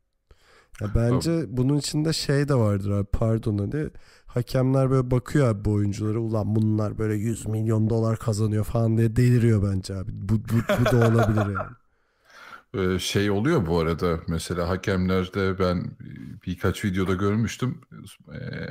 Ya bence Tabii. bunun içinde şey de vardır abi pardon hani hakemler böyle bakıyor abi bu oyunculara ulan bunlar böyle 100 milyon dolar kazanıyor falan diye deliriyor bence abi. Bu, bu, bu da olabilir yani. <laughs> <laughs> Ee, şey oluyor bu arada mesela hakemlerde ben birkaç videoda görmüştüm ee,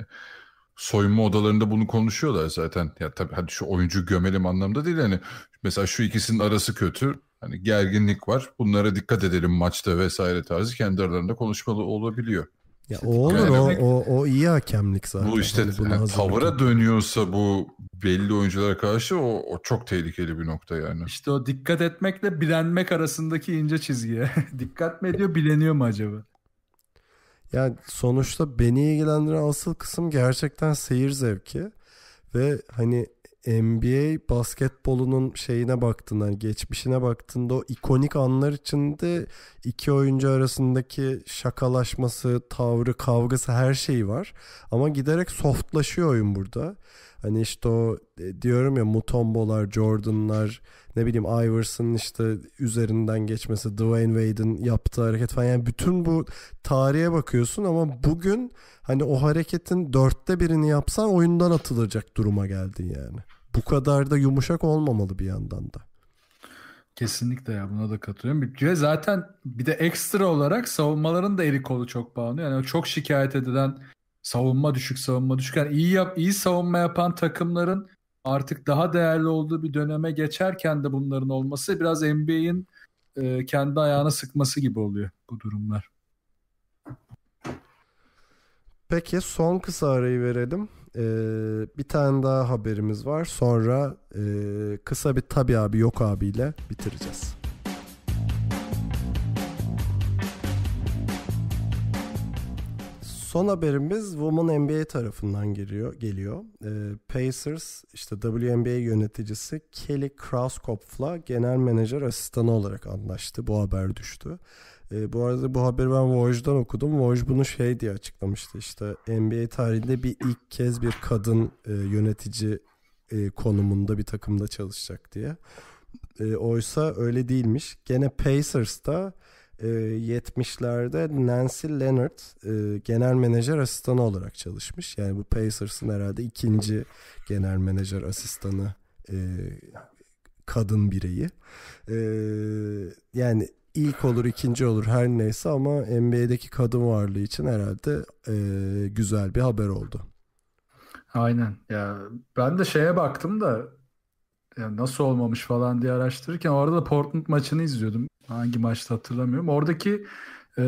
soyunma odalarında bunu konuşuyorlar zaten ya tabii hadi şu oyuncu gömelim anlamda değil hani mesela şu ikisinin arası kötü Hani gerginlik var. Bunlara dikkat edelim maçta vesaire tarzı kendi aralarında konuşmalı olabiliyor. Ya o olur yani o, o, o iyi hakemlik zaten. Bu işte hani yani tavıra dönüyorsa bu belli oyunculara karşı o, o çok tehlikeli bir nokta yani. İşte o dikkat etmekle bilenmek arasındaki ince çizgiye. <laughs> dikkat mi ediyor bileniyor mu acaba? Yani sonuçta beni ilgilendiren asıl kısım gerçekten seyir zevki ve hani NBA basketbolunun şeyine baktığında hani geçmişine baktığında o ikonik anlar içinde iki oyuncu arasındaki şakalaşması, tavrı, kavgası her şeyi var. Ama giderek softlaşıyor oyun burada. Hani işte o e, diyorum ya Mutombo'lar, Jordan'lar ne bileyim Iverson'ın işte üzerinden geçmesi, Dwayne Wade'in yaptığı hareket falan. Yani bütün bu tarihe bakıyorsun ama bugün hani o hareketin dörtte birini yapsan oyundan atılacak duruma geldin yani. Bu kadar da yumuşak olmamalı bir yandan da. Kesinlikle ya buna da katılıyorum. Ve zaten bir de ekstra olarak savunmaların da eli kolu çok bağlanıyor. Yani çok şikayet edilen savunma düşük savunma düşük. Yani iyi yap iyi savunma yapan takımların artık daha değerli olduğu bir döneme geçerken de bunların olması biraz NBA'in e, kendi ayağına sıkması gibi oluyor bu durumlar. Peki son kısa arayı verelim. Ee, bir tane daha haberimiz var. Sonra e, kısa bir tabi abi yok abiyle bitireceğiz. Son haberimiz Women NBA tarafından geliyor. geliyor. E, Pacers işte WNBA yöneticisi Kelly Krauskopf'la genel menajer asistanı olarak anlaştı. Bu haber düştü. E, bu arada bu haberi ben Woj'dan okudum. Woj bunu şey diye açıklamıştı işte NBA tarihinde bir ilk kez bir kadın e, yönetici e, konumunda bir takımda çalışacak diye. E, oysa öyle değilmiş. Gene Pacers'ta e, 70'lerde Nancy Leonard e, genel menajer asistanı olarak çalışmış. Yani bu Pacers'ın herhalde ikinci genel menajer asistanı e, kadın bireyi. E, yani ilk olur ikinci olur her neyse ama NBA'deki kadın varlığı için herhalde e, güzel bir haber oldu. Aynen. Ya ben de şeye baktım da ya nasıl olmamış falan diye araştırırken orada da Portland maçını izliyordum. Hangi maçta hatırlamıyorum. Oradaki e,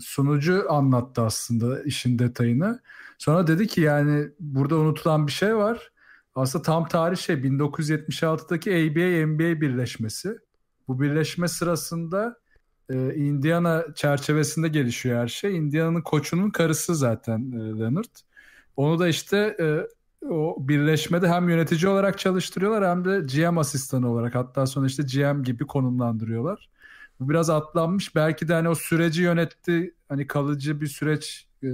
sunucu anlattı aslında işin detayını. Sonra dedi ki yani burada unutulan bir şey var. Aslında tam tarih şey 1976'daki ABA-NBA birleşmesi. Bu birleşme sırasında e, Indiana çerçevesinde gelişiyor her şey. Indiana'nın koçunun karısı zaten e, Leonard. Onu da işte e, o birleşmede hem yönetici olarak çalıştırıyorlar hem de GM asistanı olarak hatta sonra işte GM gibi konumlandırıyorlar. Bu biraz atlanmış. Belki de hani o süreci yönetti. Hani kalıcı bir süreç e,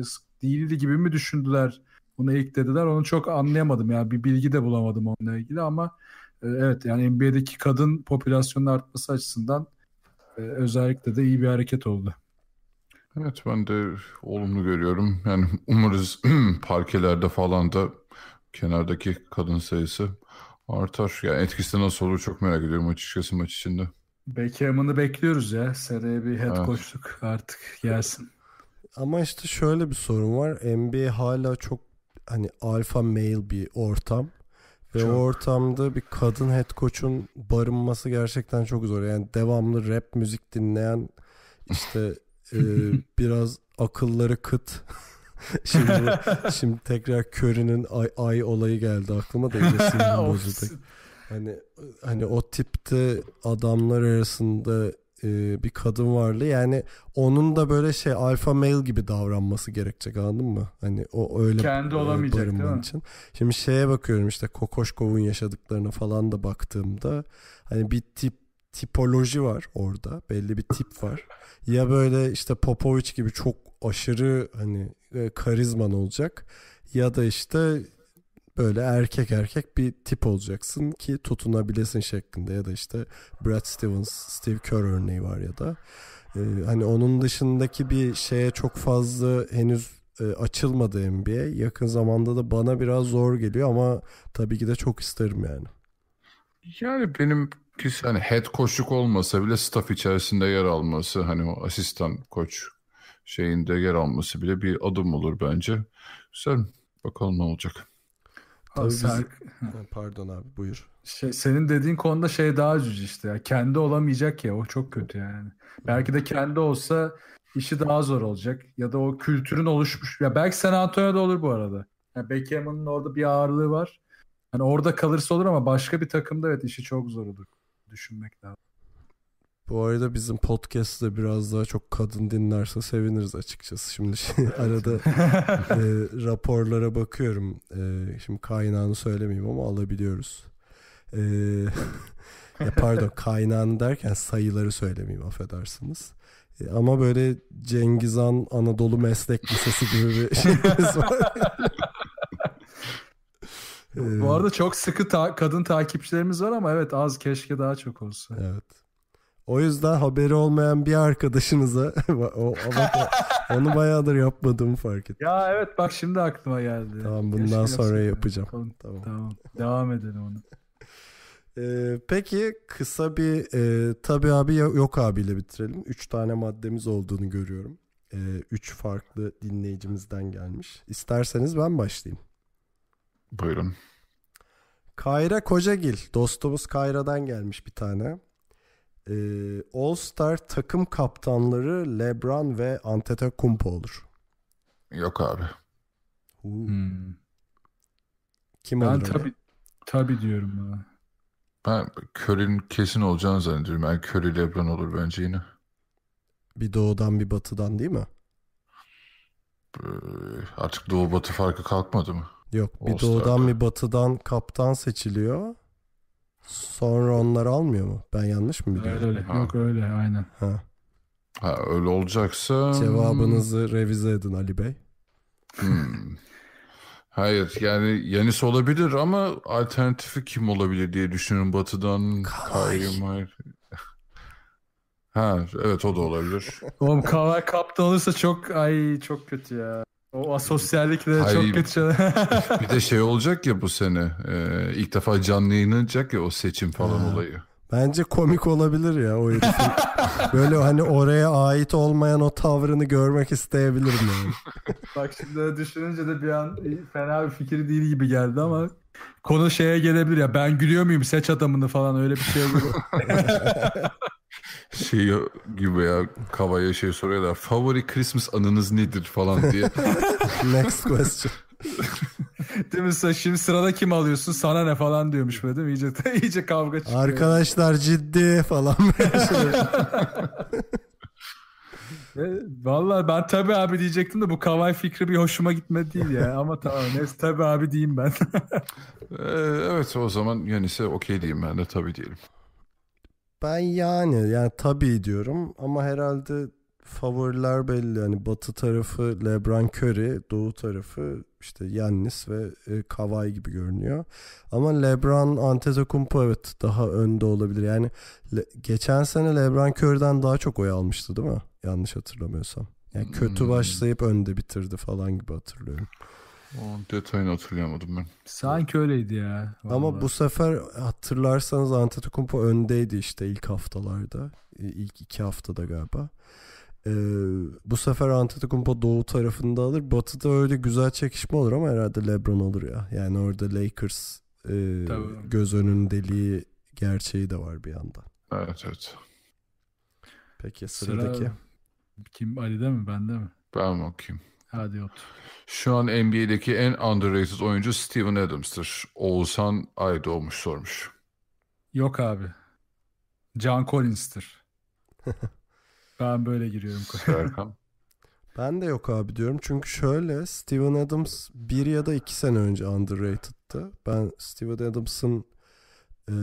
değildi gibi mi düşündüler? Bunu ilk dediler. Onu çok anlayamadım. Yani bir bilgi de bulamadım onunla ilgili ama e, evet yani NBA'deki kadın popülasyonun artması açısından e, özellikle de iyi bir hareket oldu. Evet ben de olumlu görüyorum. Yani umarız <clears throat> parkelerde falan da kenardaki kadın sayısı artar. Yani etkisi nasıl olur çok merak ediyorum açıkçası maç içinde. Beckham'ını bekliyoruz ya. Seriye bir head evet. coachluk artık gelsin. Ama işte şöyle bir sorun var. NBA hala çok hani alfa male bir ortam. Ve çok. o ortamda bir kadın head coach'un barınması gerçekten çok zor. Yani devamlı rap müzik dinleyen işte <laughs> e, biraz akılları kıt. <laughs> şimdi <laughs> şimdi tekrar Curry'nin ay, ay olayı geldi aklıma da. bozuldu. Hani hani o tipte adamlar arasında e, bir kadın vardı. Yani onun da böyle şey alfa male gibi davranması gerekecek anladın mı? Hani o öyle kendi e, olamayacak değil mi? için. Şimdi şeye bakıyorum işte Kokoşkov'un yaşadıklarına falan da baktığımda hani bir tip tipoloji var orada. Belli bir tip var. Ya böyle işte Popovic gibi çok aşırı hani e, karizman olacak ya da işte böyle erkek erkek bir tip olacaksın ki tutunabilesin şeklinde ya da işte Brad Stevens, Steve Kerr örneği var ya da ee, hani onun dışındaki bir şeye çok fazla henüz e, açılmadı NBA. Yakın zamanda da bana biraz zor geliyor ama tabii ki de çok isterim yani. Yani benim hani head koçluk olmasa bile staff içerisinde yer alması hani o asistan koç şeyinde yer alması bile bir adım olur bence. Güzel. Bakalım ne olacak. Abi ser... Pardon abi buyur. Şey, senin dediğin konuda şey daha üzücü işte. Ya. Kendi olamayacak ya o çok kötü yani. Belki de kendi olsa işi daha zor olacak. Ya da o kültürün oluşmuş. Ya belki San Antonio'da olur bu arada. Yani Beckham'ın orada bir ağırlığı var. Yani orada kalırsa olur ama başka bir takımda evet işi çok zor olur. Düşünmek lazım. Bu arada bizim podcast da biraz daha çok kadın dinlerse seviniriz açıkçası. Şimdi, <laughs> arada <laughs> e, raporlara bakıyorum. E, şimdi kaynağını söylemeyeyim ama alabiliyoruz. E, <laughs> ya pardon kaynağını derken sayıları söylemeyeyim affedersiniz. E, ama böyle Cengizhan Anadolu Meslek Lisesi gibi bir şeyimiz var. Bu e, arada çok sıkı ta- kadın takipçilerimiz var ama evet az keşke daha çok olsa. Evet. O yüzden haberi olmayan bir arkadaşınıza <laughs> o, onu bayağıdır yapmadığımı fark ettim. Ya evet bak şimdi aklıma geldi. Tamam bundan Keşke sonra yapacağım. Tamam, tamam. tamam. Devam edelim onu. Ee, peki kısa bir e, tabi abi yok abiyle bitirelim. Üç tane maddemiz olduğunu görüyorum. E, üç farklı dinleyicimizden gelmiş. İsterseniz ben başlayayım. Buyurun. Kayra Kocagil. Dostumuz Kayra'dan gelmiş bir tane e, All Star takım kaptanları LeBron ve Antetokounmpo olur. Yok abi. Hmm. Kim ben olur? Ben tabi tabi diyorum ha. Ben Curry'nin kesin olacağını zannediyorum. Yani Curry LeBron olur bence yine. Bir doğudan bir batıdan değil mi? Ee, artık doğu batı farkı kalkmadı mı? Yok, bir doğudan bir batıdan kaptan seçiliyor. Sonra onları almıyor mu? Ben yanlış mı biliyorum? Öyle öyle. Ha. Yok öyle aynen. Ha. ha öyle olacaksa... Cevabınızı revize edin Ali Bey. Hmm. <laughs> Hayır yani Yanis olabilir ama alternatifi kim olabilir diye düşünün Batı'dan Kairi Mayr. Ha evet o da olabilir. <laughs> Oğlum Kavai kaptan olursa çok ay çok kötü ya. O asosyallikle Hayır, çok kötü. bir de şey olacak ya bu sene. E, ilk defa canlı yayınlanacak ya o seçim falan ha. olayı. Bence komik olabilir ya o herifin. <laughs> Böyle hani oraya ait olmayan o tavrını görmek isteyebilirim yani. Bak şimdi düşününce de bir an fena bir fikir değil gibi geldi ama konu şeye gelebilir ya ben gülüyor muyum seç adamını falan öyle bir şey olur. <laughs> şey gibi ya Kavaya şey soruyorlar favori Christmas anınız nedir falan diye. <laughs> Next question. <laughs> değil mi? Sen şimdi sırada kim alıyorsun? Sana ne falan diyormuş böyle değil mi? İyice, <laughs> iyice kavga çıkıyor. Arkadaşlar ciddi falan. <laughs> E, vallahi ben tabi abi diyecektim de bu kavay fikri bir hoşuma gitmedi değil ya. Ama tamam neyse tabi abi diyeyim ben. E, evet o zaman Yanis'e okey diyeyim ben de tabi diyelim. Ben yani yani tabi diyorum ama herhalde favoriler belli. Yani batı tarafı LeBron Curry, doğu tarafı işte Yannis ve e, Kawhi gibi görünüyor. Ama LeBron Antetokounmpo evet daha önde olabilir. Yani le, geçen sene LeBron Curry'den daha çok oy almıştı değil mi? Yanlış hatırlamıyorsam. Yani kötü hmm. başlayıp önde bitirdi falan gibi hatırlıyorum. O detayını hatırlayamadım ben. Sanki öyleydi ya. Vallahi. Ama bu sefer hatırlarsanız Antetokounmpo öndeydi işte ilk haftalarda. İlk iki haftada galiba. Ee, bu sefer Antetokounmpo doğu tarafında alır. Batı'da öyle güzel çekişme olur ama herhalde LeBron olur ya. Yani orada Lakers e, göz önünün gerçeği de var bir yandan. Evet evet. Peki sıradaki. Sıra, kim Ali'de mi bende mi? Ben mi okuyayım? Hadi otur. Şu an NBA'deki en underrated oyuncu Steven Adams'tır. Oğuzhan Aydoğmuş sormuş. Yok abi. John Collins'tır. <laughs> Ben böyle giriyorum. Serkan. <laughs> ben de yok abi diyorum. Çünkü şöyle Steven Adams bir ya da iki sene önce underrated'tı. Ben Steven Adams'ın e,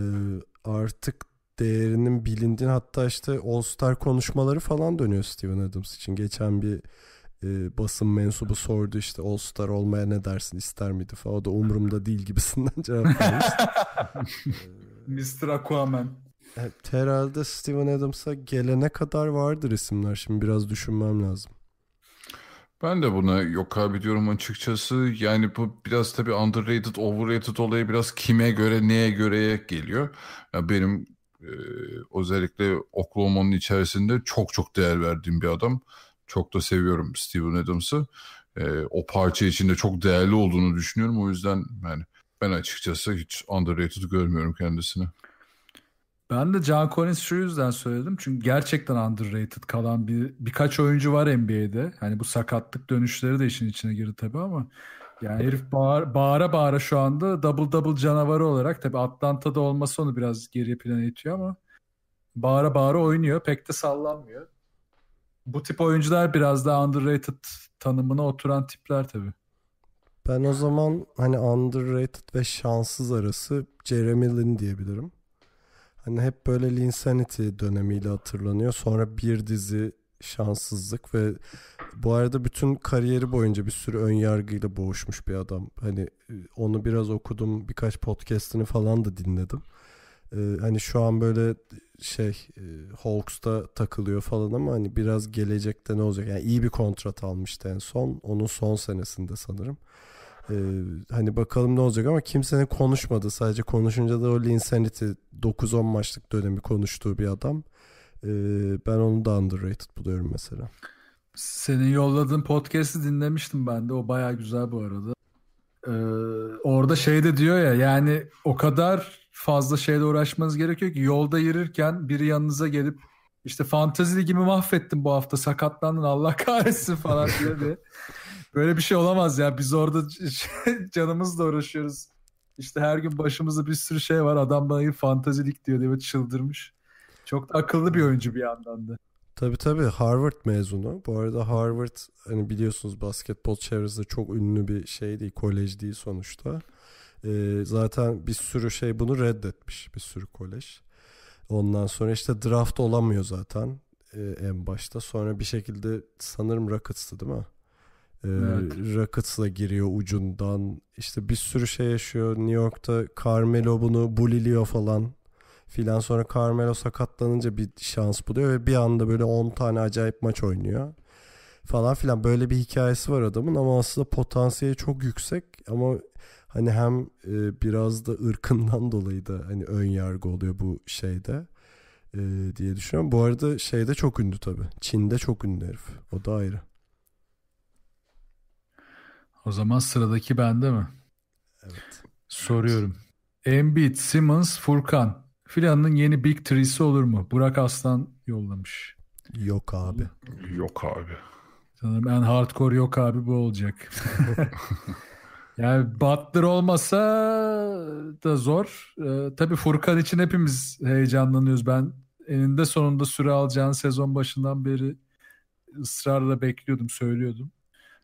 artık değerinin bilindiğini hatta işte All Star konuşmaları falan dönüyor Steven Adams için. Geçen bir e, basın mensubu sordu işte All Star olmaya ne dersin ister miydi falan. O da umurumda değil gibisinden cevap vermiş. <laughs> E, Mr. Aquaman. Evet, herhalde Steven Adams'a gelene kadar vardır isimler. Şimdi biraz düşünmem lazım. Ben de buna yok abi diyorum açıkçası. Yani bu biraz tabii underrated, overrated olayı biraz kime göre, neye göre geliyor. Yani benim e, özellikle Oklahoma'nın içerisinde çok çok değer verdiğim bir adam. Çok da seviyorum Steven Adams'ı. E, o parça içinde çok değerli olduğunu düşünüyorum. O yüzden yani ben açıkçası hiç underrated görmüyorum kendisini. Ben de John Collins şu yüzden söyledim. Çünkü gerçekten underrated kalan bir birkaç oyuncu var NBA'de. Hani bu sakatlık dönüşleri de işin içine girdi tabii ama yani herif bağır, bağıra bağıra şu anda double double canavarı olarak tabii Atlanta'da olması onu biraz geriye plana itiyor ama bağıra bağıra oynuyor. Pek de sallanmıyor. Bu tip oyuncular biraz daha underrated tanımına oturan tipler tabii. Ben o zaman hani underrated ve şanssız arası Jeremy Lin diyebilirim. Hani hep böyle Linsanity dönemiyle hatırlanıyor. Sonra bir dizi şanssızlık ve bu arada bütün kariyeri boyunca bir sürü ön yargıyla boğuşmuş bir adam. Hani e, onu biraz okudum, birkaç podcast'ini falan da dinledim. Ee, hani şu an böyle şey e, Hawks'ta takılıyor falan ama hani biraz gelecekte ne olacak? Yani iyi bir kontrat almıştı en son. Onun son senesinde sanırım. Ee, hani bakalım ne olacak ama kimsenin konuşmadı. Sadece konuşunca da o Insanity 9-10 maçlık dönemi konuştuğu bir adam. Ee, ben onu da underrated buluyorum mesela. Senin yolladığın podcast'i dinlemiştim ben de. O baya güzel bu arada. Ee, orada şey de diyor ya yani o kadar fazla şeyle uğraşmanız gerekiyor ki yolda yürürken biri yanınıza gelip işte fantezi ligimi mahvettim bu hafta sakatlandın Allah kahretsin falan diye <laughs> Böyle bir şey olamaz ya. Biz orada <laughs> canımızla uğraşıyoruz. İşte her gün başımızda bir sürü şey var. Adam bana fantazilik diyor diye çıldırmış. Çok da akıllı bir oyuncu bir yandan da. Tabii tabii Harvard mezunu. Bu arada Harvard hani biliyorsunuz basketbol çevresinde çok ünlü bir şey değil, kolej değil sonuçta. Ee, zaten bir sürü şey bunu reddetmiş bir sürü kolej. Ondan sonra işte draft olamıyor zaten ee, en başta. Sonra bir şekilde sanırım Rockets'tı değil mi? Ee, evet. Rockets'la giriyor ucundan. İşte bir sürü şey yaşıyor. New York'ta Carmelo bunu buliliyor falan filan. Sonra Carmelo sakatlanınca bir şans buluyor ve bir anda böyle 10 tane acayip maç oynuyor falan filan. Böyle bir hikayesi var adamın ama aslında potansiyeli çok yüksek ama hani hem e, biraz da ırkından <laughs> dolayı da hani ön yargı oluyor bu şeyde e, diye düşünüyorum. Bu arada şeyde çok ünlü tabii. Çin'de çok ünlü herif. O da ayrı. O zaman sıradaki bende mi? Evet. Soruyorum. Embiid, Simmons, Furkan. Filan'ın yeni Big Three'si olur mu? Burak Aslan yollamış. Yok abi. Yok abi. Sanırım en hardcore yok abi bu olacak. <laughs> yani Butler olmasa da zor. Ee, tabii Furkan için hepimiz heyecanlanıyoruz. Ben eninde sonunda süre alacağını sezon başından beri ısrarla bekliyordum, söylüyordum.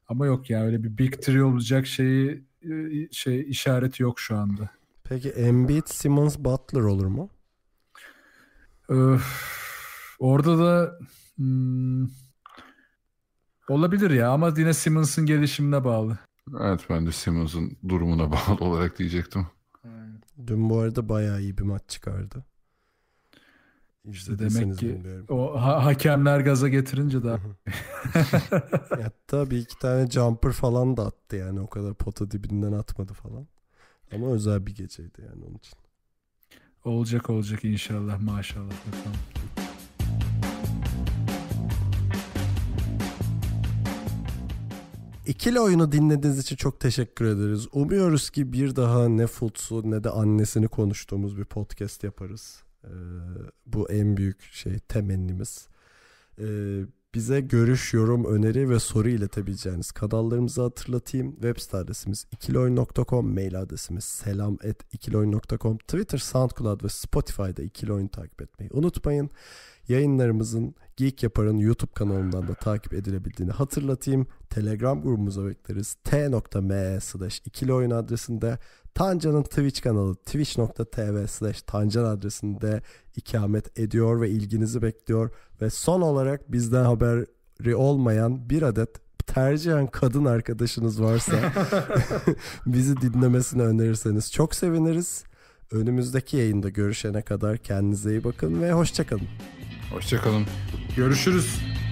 Ama yok ya öyle bir big three olacak şeyi e, şey işareti yok şu anda. Peki Embiid, Simmons, Butler olur mu? Öf, orada da hmm, olabilir ya ama yine Simmons'ın gelişimine bağlı. Evet ben de Simmons'ın durumuna <laughs> bağlı olarak diyecektim. Dün bu arada bayağı iyi bir maç çıkardı. İşte demek ki bilmiyorum. o ha- hakemler gaza getirince de, Hatta bir iki tane jumper falan da attı yani o kadar pota dibinden atmadı falan. Ama özel bir geceydi yani onun için. Olacak olacak inşallah maşallah bakalım. İkili oyunu dinlediğiniz için çok teşekkür ederiz. Umuyoruz ki bir daha ne Futs'u ne de annesini konuştuğumuz bir podcast yaparız. Ee, bu en büyük şey temennimiz. Ee, bize görüş, yorum, öneri ve soru iletebileceğiniz kanallarımızı hatırlatayım. Web site adresimiz ikiloyun.com, mail adresimiz selam at ikiloyun.com, Twitter, SoundCloud ve Spotify'da ikiloyun takip etmeyi unutmayın. Yayınlarımızın Geek Yapar'ın YouTube kanalından da takip edilebildiğini hatırlatayım. Telegram grubumuza bekleriz. t.me slash ikiloyun adresinde Tancan'ın Twitch kanalı twitch.tv slash tancan adresinde ikamet ediyor ve ilginizi bekliyor. Ve son olarak bizden haberi olmayan bir adet tercihen kadın arkadaşınız varsa <laughs> <laughs> bizi dinlemesini önerirseniz çok seviniriz. Önümüzdeki yayında görüşene kadar kendinize iyi bakın ve hoşçakalın. Hoşçakalın. Görüşürüz.